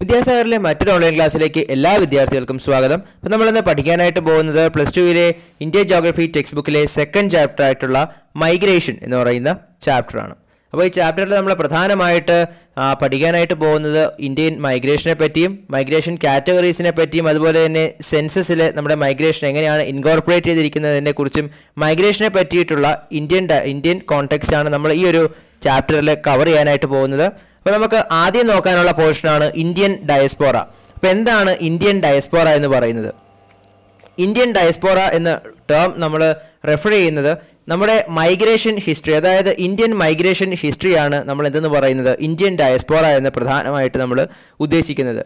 വിദ്യാസാഗറിലെ മറ്റൊരു ഓൺലൈൻ ക്ലാസ്സിലേക്ക് എല്ലാ വിദ്യാർത്ഥികൾക്കും സ്വാഗതം അപ്പോൾ നമ്മളിന്ന് പഠിക്കാനായിട്ട് പോകുന്നത് പ്ലസ് ടുവിലെ ഇന്ത്യ ജോഗ്രഫി ടെക്സ്റ്റ് ബുക്കിലെ സെക്കൻഡ് ചാപ്റ്റർ ആയിട്ടുള്ള മൈഗ്രേഷൻ എന്ന് പറയുന്ന ചാപ്റ്ററാണ് അപ്പോൾ ഈ ചാപ്റ്ററിൽ നമ്മൾ പ്രധാനമായിട്ട് പഠിക്കാനായിട്ട് പോകുന്നത് ഇന്ത്യൻ മൈഗ്രേഷനെ പറ്റിയും മൈഗ്രേഷൻ കാറ്റഗറീസിനെ പറ്റിയും അതുപോലെ തന്നെ സെൻസസിൽ നമ്മുടെ മൈഗ്രേഷൻ എങ്ങനെയാണ് ഇൻകോർപ്പറേറ്റ് ചെയ്തിരിക്കുന്നതിനെ കുറിച്ചും മൈഗ്രേഷനെ പറ്റിയിട്ടുള്ള ഇന്ത്യൻ ഇന്ത്യൻ കോൺടെക്സ്റ്റാണ് നമ്മൾ ഈ ഒരു ചാപ്റ്ററിൽ കവർ ചെയ്യാനായിട്ട് പോകുന്നത് അപ്പോൾ നമുക്ക് ആദ്യം നോക്കാനുള്ള പോർഷനാണ് ഇന്ത്യൻ ഡയസ്പോറ അപ്പോൾ എന്താണ് ഇന്ത്യൻ ഡയസ്പോറ എന്ന് പറയുന്നത് ഇന്ത്യൻ ഡയസ്പോറ എന്ന ടേം നമ്മൾ റെഫർ ചെയ്യുന്നത് നമ്മുടെ മൈഗ്രേഷൻ ഹിസ്റ്ററി അതായത് ഇന്ത്യൻ മൈഗ്രേഷൻ ഹിസ്റ്ററിയാണ് നമ്മൾ എന്തെന്ന് പറയുന്നത് ഇന്ത്യൻ ഡയസ്പോറ എന്ന് പ്രധാനമായിട്ട് നമ്മൾ ഉദ്ദേശിക്കുന്നത്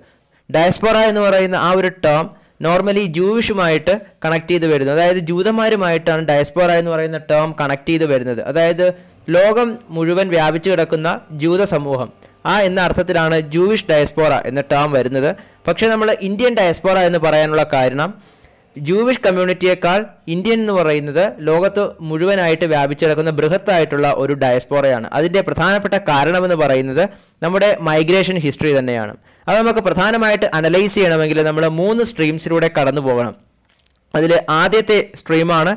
ഡയസ്പോറ എന്ന് പറയുന്ന ആ ഒരു ടേം നോർമലി ജൂവിഷുമായിട്ട് കണക്ട് ചെയ്ത് വരുന്നത് അതായത് ജൂതന്മാരുമായിട്ടാണ് ഡയസ്പോറ എന്ന് പറയുന്ന ടേം കണക്ട് ചെയ്ത് വരുന്നത് അതായത് ലോകം മുഴുവൻ വ്യാപിച്ചു കിടക്കുന്ന ജൂത സമൂഹം ആ എന്ന അർത്ഥത്തിലാണ് ജൂവിഷ് ഡയസ്പോറ എന്ന ടേം വരുന്നത് പക്ഷേ നമ്മൾ ഇന്ത്യൻ ഡയസ്പോറ എന്ന് പറയാനുള്ള കാരണം ജൂവിഷ് കമ്മ്യൂണിറ്റിയേക്കാൾ ഇന്ത്യൻ എന്ന് പറയുന്നത് ലോകത്ത് മുഴുവനായിട്ട് വ്യാപിച്ചു കിടക്കുന്ന ബൃഹത്തായിട്ടുള്ള ഒരു ഡയസ്പോറയാണ് അതിൻ്റെ പ്രധാനപ്പെട്ട കാരണമെന്ന് പറയുന്നത് നമ്മുടെ മൈഗ്രേഷൻ ഹിസ്റ്ററി തന്നെയാണ് അത് നമുക്ക് പ്രധാനമായിട്ട് അനലൈസ് ചെയ്യണമെങ്കിൽ നമ്മൾ മൂന്ന് സ്ട്രീംസിലൂടെ കടന്നു പോകണം അതിൽ ആദ്യത്തെ സ്ട്രീമാണ്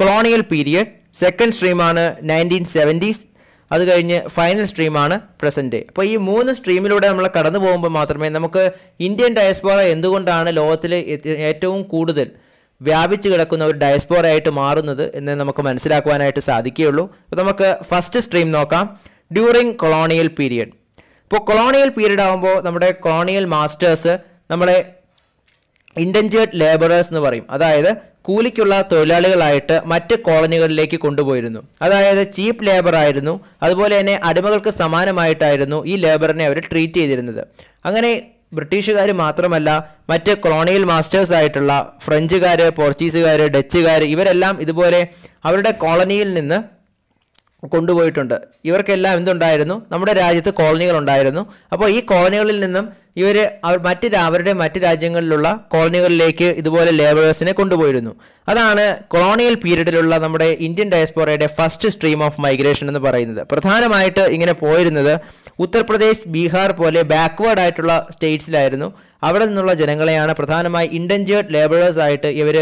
കൊളോണിയൽ പീരിയഡ് സെക്കൻഡ് സ്ട്രീമാണ് നയൻറ്റീൻ സെവൻറ്റീസ് അത് കഴിഞ്ഞ് ഫൈനൽ സ്ട്രീമാണ് പ്രസൻറ്റ് അപ്പോൾ ഈ മൂന്ന് സ്ട്രീമിലൂടെ നമ്മൾ കടന്നു പോകുമ്പോൾ മാത്രമേ നമുക്ക് ഇന്ത്യൻ ഡയസ്പോറ എന്തുകൊണ്ടാണ് ലോകത്തിൽ ഏറ്റവും കൂടുതൽ വ്യാപിച്ചു കിടക്കുന്ന ഒരു ആയിട്ട് മാറുന്നത് എന്ന് നമുക്ക് മനസ്സിലാക്കുവാനായിട്ട് സാധിക്കുകയുള്ളൂ അപ്പോൾ നമുക്ക് ഫസ്റ്റ് സ്ട്രീം നോക്കാം ഡ്യൂറിങ് കൊളോണിയൽ പീരിയഡ് ഇപ്പോൾ കൊളോണിയൽ പീരീഡ് ആകുമ്പോൾ നമ്മുടെ കൊളോണിയൽ മാസ്റ്റേഴ്സ് നമ്മളെ ഇൻഡൻജേഡ് ലേബറേഴ്സ് എന്ന് പറയും അതായത് കൂലിക്കുള്ള തൊഴിലാളികളായിട്ട് മറ്റ് കോളനികളിലേക്ക് കൊണ്ടുപോയിരുന്നു അതായത് ചീപ്പ് ലേബർ ആയിരുന്നു അതുപോലെ തന്നെ അടിമകൾക്ക് സമാനമായിട്ടായിരുന്നു ഈ ലേബറിനെ അവർ ട്രീറ്റ് ചെയ്തിരുന്നത് അങ്ങനെ ബ്രിട്ടീഷുകാർ മാത്രമല്ല മറ്റ് കൊളോണിയൽ മാസ്റ്റേഴ്സ് ആയിട്ടുള്ള ഫ്രഞ്ചുകാർ പോർച്ചുഗീസുകാർ ഡച്ചുകാർ ഇവരെല്ലാം ഇതുപോലെ അവരുടെ കോളനിയിൽ നിന്ന് കൊണ്ടുപോയിട്ടുണ്ട് ഇവർക്കെല്ലാം എന്തുണ്ടായിരുന്നു നമ്മുടെ രാജ്യത്ത് കോളനികൾ ഉണ്ടായിരുന്നു അപ്പോൾ ഈ കോളനികളിൽ നിന്നും ഇവർ അവർ മറ്റ് അവരുടെ മറ്റ് രാജ്യങ്ങളിലുള്ള കോളനികളിലേക്ക് ഇതുപോലെ ലേബേഴ്സിനെ കൊണ്ടുപോയിരുന്നു അതാണ് കൊളോണിയൽ പീരീഡിലുള്ള നമ്മുടെ ഇന്ത്യൻ ഡയസ്പോറയുടെ ഫസ്റ്റ് സ്ട്രീം ഓഫ് മൈഗ്രേഷൻ എന്ന് പറയുന്നത് പ്രധാനമായിട്ട് ഇങ്ങനെ പോയിരുന്നത് ഉത്തർപ്രദേശ് ബീഹാർ പോലെ ബാക്ക്വേർഡ് ആയിട്ടുള്ള സ്റ്റേറ്റ്സിലായിരുന്നു അവിടെ നിന്നുള്ള ജനങ്ങളെയാണ് പ്രധാനമായി ഇൻഡൻജേർഡ് ലേബേഴ്സ് ആയിട്ട് ഇവർ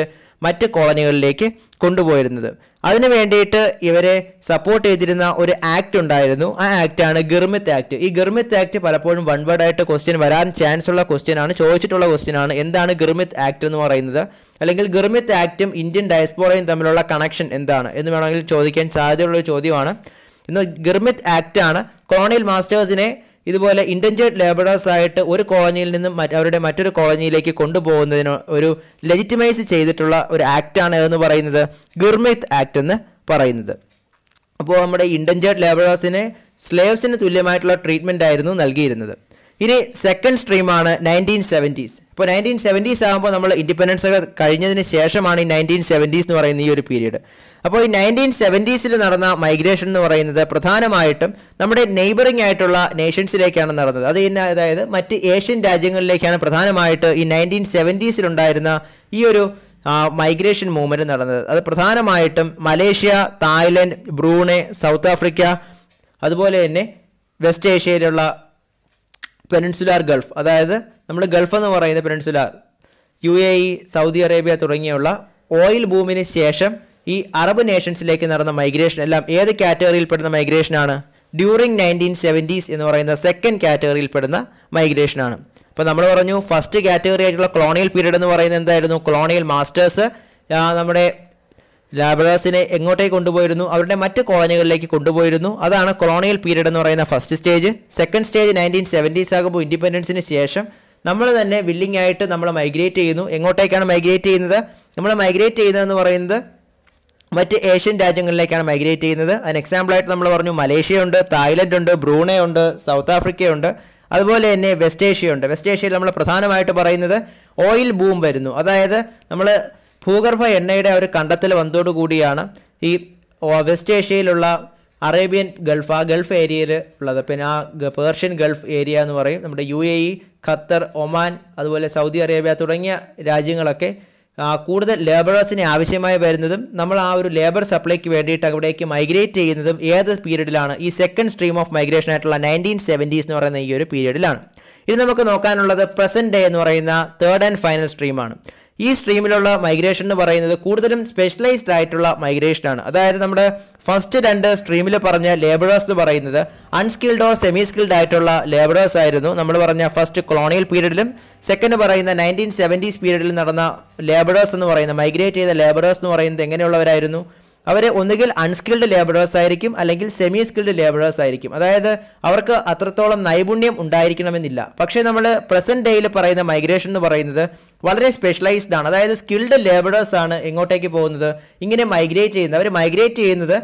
മറ്റ് കോളനികളിലേക്ക് കൊണ്ടുപോയിരുന്നത് അതിനു വേണ്ടിയിട്ട് ഇവരെ സപ്പോർട്ട് ചെയ്തിരുന്ന ഒരു ആക്ട് ഉണ്ടായിരുന്നു ആ ആക്റ്റാണ് ഗിർമിത്ത് ആക്ട് ഈ ഗിർമിത്ത് ആക്ട് പലപ്പോഴും വൺ വേർഡ് ആയിട്ട് ക്വസ്റ്റ്യൻ വരാൻ ചാൻസ് ഉള്ള ക്വസ്റ്റ്യൻ ആണ് ചോദിച്ചിട്ടുള്ള ക്വസ്റ്റ്യൻ ആണ് എന്താണ് ഗിർമിത്ത് ആക്ട് എന്ന് പറയുന്നത് അല്ലെങ്കിൽ ഗിർമിത്ത് ആക്റ്റും ഇന്ത്യൻ ഡയസ്പോറയും തമ്മിലുള്ള കണക്ഷൻ എന്താണ് എന്ന് വേണമെങ്കിൽ ചോദിക്കാൻ സാധ്യതയുള്ള ചോദ്യമാണ് ഇന്ന് ഗർമിത് ആക്ട് ആണ് കൊളോണിയൽ മാസ്റ്റേഴ്സിനെ ഇതുപോലെ ഇൻഡൻജേഡ് ലേബറേഴ്സ് ആയിട്ട് ഒരു കോളനിയിൽ നിന്നും അവരുടെ മറ്റൊരു കോളനിയിലേക്ക് കൊണ്ടുപോകുന്നതിന് ഒരു ലെജിറ്റിമൈസ് ചെയ്തിട്ടുള്ള ഒരു ആക്റ്റാണ് എന്ന് പറയുന്നത് ഗുർമിത് ആക്ട് എന്ന് പറയുന്നത് അപ്പോൾ നമ്മുടെ ഇൻഡൻജേഡ് ലേബറേഴ്സിനെ സ്ലേവ്സിന് തുല്യമായിട്ടുള്ള ട്രീറ്റ്മെൻ്റ് ആയിരുന്നു നൽകിയിരുന്നത് ഇനി സെക്കൻഡ് സ്ട്രീമാണ് നയൻറ്റീൻ സെവൻറ്റീസ് ഇപ്പോൾ നയൻറ്റീൻ സെവൻറ്റീസ് ആകുമ്പോൾ നമ്മൾ ഇൻഡിപെൻഡൻസ് ഒക്കെ കഴിഞ്ഞതിന് ശേഷമാണ് ഈ നയൻറ്റീൻ സെവൻറ്റീസ് എന്ന് പറയുന്ന ഈ ഒരു പീരീഡ് അപ്പോൾ ഈ നയൻറ്റീൻ സെവൻറ്റീസിൽ നടന്ന മൈഗ്രേഷൻ എന്ന് പറയുന്നത് പ്രധാനമായിട്ടും നമ്മുടെ നെയ്ബറിംഗ് ആയിട്ടുള്ള നേഷൻസിലേക്കാണ് നടന്നത് അത് അതായത് മറ്റ് ഏഷ്യൻ രാജ്യങ്ങളിലേക്കാണ് പ്രധാനമായിട്ട് ഈ നയൻറ്റീൻ സെവൻറ്റീസിലുണ്ടായിരുന്ന ഈ ഒരു മൈഗ്രേഷൻ മൂവ്മെൻറ്റ് നടന്നത് അത് പ്രധാനമായിട്ടും Malaysia Thailand Brunei South Africa അതുപോലെ തന്നെ വെസ്റ്റ് ഏഷ്യയിലുള്ള പെനൻസുലാർ ഗൾഫ് അതായത് നമ്മൾ ഗൾഫ് എന്ന് പറയുന്ന peninsular U A E Saudi Arabia തുടങ്ങിയുള്ള ഓയിൽ ഭൂമിന് ശേഷം ഈ അറബ് നേഷൻസിലേക്ക് നടന്ന മൈഗ്രേഷൻ എല്ലാം ഏത് കാറ്റഗറിയിൽപ്പെടുന്ന മൈഗ്രേഷനാണ് ഡ്യൂറിങ് നയൻറ്റീൻ സെവൻറ്റീസ് എന്ന് പറയുന്ന സെക്കൻഡ് കാറ്റഗറിയിൽപ്പെടുന്ന മൈഗ്രേഷനാണ് അപ്പോൾ നമ്മൾ പറഞ്ഞു ഫസ്റ്റ് കാറ്റഗറി ആയിട്ടുള്ള കൊളോണിയൽ പീരീഡ് എന്ന് പറയുന്നത് എന്തായിരുന്നു കൊളോണിയൽ മാസ്റ്റേഴ്സ് നമ്മുടെ ലാബ്രഡോസിനെ എങ്ങോട്ടേക്ക് കൊണ്ടുപോയിരുന്നു അവരുടെ മറ്റ് കോളനികളിലേക്ക് കൊണ്ടുപോയിരുന്നു അതാണ് കൊളോണിയൽ പീരീഡ് എന്ന് പറയുന്ന first stage second stage nineteen seventies ആകുമ്പോൾ ഇൻഡിപെൻഡൻസിന് ശേഷം നമ്മൾ തന്നെ വില്ലിംഗ് ആയിട്ട് നമ്മൾ മൈഗ്രേറ്റ് ചെയ്യുന്നു എങ്ങോട്ടേക്കാണ് മൈഗ്രേറ്റ് ചെയ്യുന്നത് നമ്മൾ മൈഗ്രേറ്റ് ചെയ്യുന്നതെന്ന് പറയുന്നത് മറ്റ് ഏഷ്യൻ രാജ്യങ്ങളിലേക്കാണ് മൈഗ്രേറ്റ് ചെയ്യുന്നത് അതിന് എക്സാമ്പിളായിട്ട് നമ്മൾ പറഞ്ഞു മലേഷ്യ ഉണ്ട് തായ്ലൻഡ് ഉണ്ട് ബ്രൂണേ ഉണ്ട് സൗത്ത് ആഫ്രിക്കയുണ്ട് അതുപോലെ തന്നെ വെസ്റ്റ് ഏഷ്യ ഉണ്ട് വെസ്റ്റ് ഏഷ്യയിൽ നമ്മൾ പ്രധാനമായിട്ട് പറയുന്നത് ഓയിൽ ബൂം വരുന്നു അതായത് നമ്മൾ ഭൂഗർഭ എണ്ണയുടെ ഒരു കണ്ടെത്തൽ വന്നതോടുകൂടിയാണ് ഈ വെസ്റ്റ് ഏഷ്യയിലുള്ള അറേബ്യൻ ഗൾഫ് ആ ഗൾഫ് ഏരിയയിൽ ഉള്ളത് പിന്നെ ആ പേർഷ്യൻ ഗൾഫ് ഏരിയ എന്ന് പറയും നമ്മുടെ U A E Qatar Oman അതുപോലെ സൗദി അറേബ്യ തുടങ്ങിയ രാജ്യങ്ങളൊക്കെ കൂടുതൽ ലേബറേഴ്സിന് ആവശ്യമായി വരുന്നതും നമ്മൾ ആ ഒരു ലേബർ സപ്ലൈക്ക് വേണ്ടിയിട്ട് അവിടേക്ക് മൈഗ്രേറ്റ് ചെയ്യുന്നതും ഏത് പീരീഡിലാണ് ഈ സെക്കൻഡ് സ്ട്രീം ഓഫ് മൈഗ്രേഷൻ ആയിട്ടുള്ള നയൻറ്റീൻ സെവൻറ്റീസ് എന്ന് പറയുന്ന ഈ ഒരു പീരീഡിലാണ് ഇനി നമുക്ക് നോക്കാനുള്ളത് പ്രസൻറ്റ് ഡേ എന്ന് പറയുന്ന തേർഡ് ആൻഡ് ഫൈനൽ സ്ട്രീമാണ് ഈ സ്ട്രീമിലുള്ള മൈഗ്രേഷൻ എന്ന് പറയുന്നത് കൂടുതലും സ്പെഷ്യലൈസ്ഡ് ആയിട്ടുള്ള മൈഗ്രേഷനാണ് അതായത് നമ്മുടെ ഫസ്റ്റ് രണ്ട് സ്ട്രീമിൽ പറഞ്ഞ ലേബറേഴ്സ് എന്ന് പറയുന്നത് അൺസ്കിൽഡ് ഓർ സെമി സ്കിൽഡ് ആയിട്ടുള്ള ലേബറേഴ്സ് ആയിരുന്നു നമ്മൾ പറഞ്ഞ ഫസ്റ്റ് കൊളോണിയൽ പീരീഡിലും സെക്കൻഡ് പറയുന്ന നയൻറ്റീൻ സെവൻറ്റീസ് പീരീഡിൽ നടന്ന ലേബറേഴ്സ് എന്ന് പറയുന്ന മൈഗ്രേറ്റ് ചെയ്ത ലേബറേഴ്സ് എന്ന് പറയുന്നത് എങ്ങനെയുള്ളവരായിരുന്നു അവരെ ഒന്നുകിൽ അൺസ്കിൽഡ് ലേബറേഴ്സ് ആയിരിക്കും അല്ലെങ്കിൽ സെമി സ്കിൽഡ് ലേബറേഴ്സ് ആയിരിക്കും അതായത് അവർക്ക് അത്രത്തോളം നൈപുണ്യം ഉണ്ടായിരിക്കണമെന്നില്ല പക്ഷേ നമ്മൾ പ്രസൻറ്റ് ഡേയിൽ പറയുന്ന മൈഗ്രേഷൻ എന്ന് പറയുന്നത് വളരെ സ്പെഷ്യലൈസ്ഡ് ആണ് അതായത് സ്കിൽഡ് ലേബറേഴ്സ് ആണ് എങ്ങോട്ടേക്ക് പോകുന്നത് ഇങ്ങനെ മൈഗ്രേറ്റ് ചെയ്യുന്നത് അവർ മൈഗ്രേറ്റ് ചെയ്യുന്നത്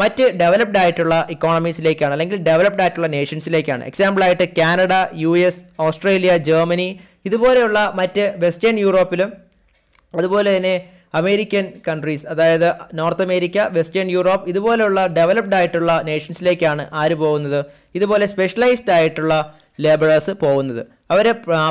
മറ്റ് ഡെവലപ്ഡ് ആയിട്ടുള്ള ഇക്കോണമീസിലേക്കാണ് അല്ലെങ്കിൽ ഡെവലപ്ഡ് ആയിട്ടുള്ള നേഷൻസിലേക്കാണ് എക്സാമ്പിളായിട്ട് Canada U S Australia Germany ഇതുപോലെയുള്ള മറ്റ് വെസ്റ്റേൺ യൂറോപ്പിലും അതുപോലെ തന്നെ അമേരിക്കൻ കൺട്രീസ് അതായത് നോർത്ത് അമേരിക്ക വെസ്റ്റേൺ യൂറോപ്പ് ഇതുപോലെയുള്ള ഡെവലപ്ഡ് ആയിട്ടുള്ള നേഷൻസിലേക്കാണ് ആര് പോകുന്നത് ഇതുപോലെ സ്പെഷ്യലൈസ്ഡ് ആയിട്ടുള്ള ലേബറേഴ്സ് പോകുന്നത് അവർ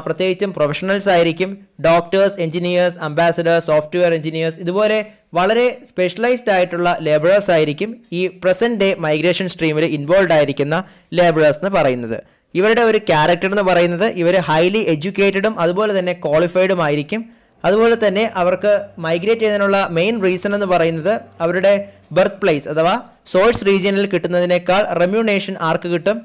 പ്രത്യേകിച്ചും പ്രൊഫഷണൽസ് ആയിരിക്കും doctors engineers ambassadors software engineers ഇതുപോലെ വളരെ സ്പെഷ്യലൈസ്ഡ് ആയിട്ടുള്ള ലേബറേഴ്സ് ആയിരിക്കും ഈ പ്രസൻറ്റ് ഡേ മൈഗ്രേഷൻ സ്ട്രീമിൽ ഇൻവോൾവ് ആയിരിക്കുന്ന ലേബറേഴ്സ് എന്ന് പറയുന്നത് ഇവരുടെ ഒരു ക്യാരക്ടർ എന്ന് പറയുന്നത് ഇവർ ഹൈലി എഡ്യൂക്കേറ്റഡും അതുപോലെ തന്നെ ക്വാളിഫൈഡും ആയിരിക്കും അതുപോലെ തന്നെ അവർക്ക് മൈഗ്രേറ്റ് ചെയ്യുന്നതിനുള്ള മെയിൻ റീസൺ എന്ന് പറയുന്നത് അവരുടെ ബർത്ത് പ്ലേസ് അഥവാ സോഴ്സ് റീജിയനിൽ കിട്ടുന്നതിനേക്കാൾ റെമ്യൂണേഷൻ ആർക്ക് കിട്ടും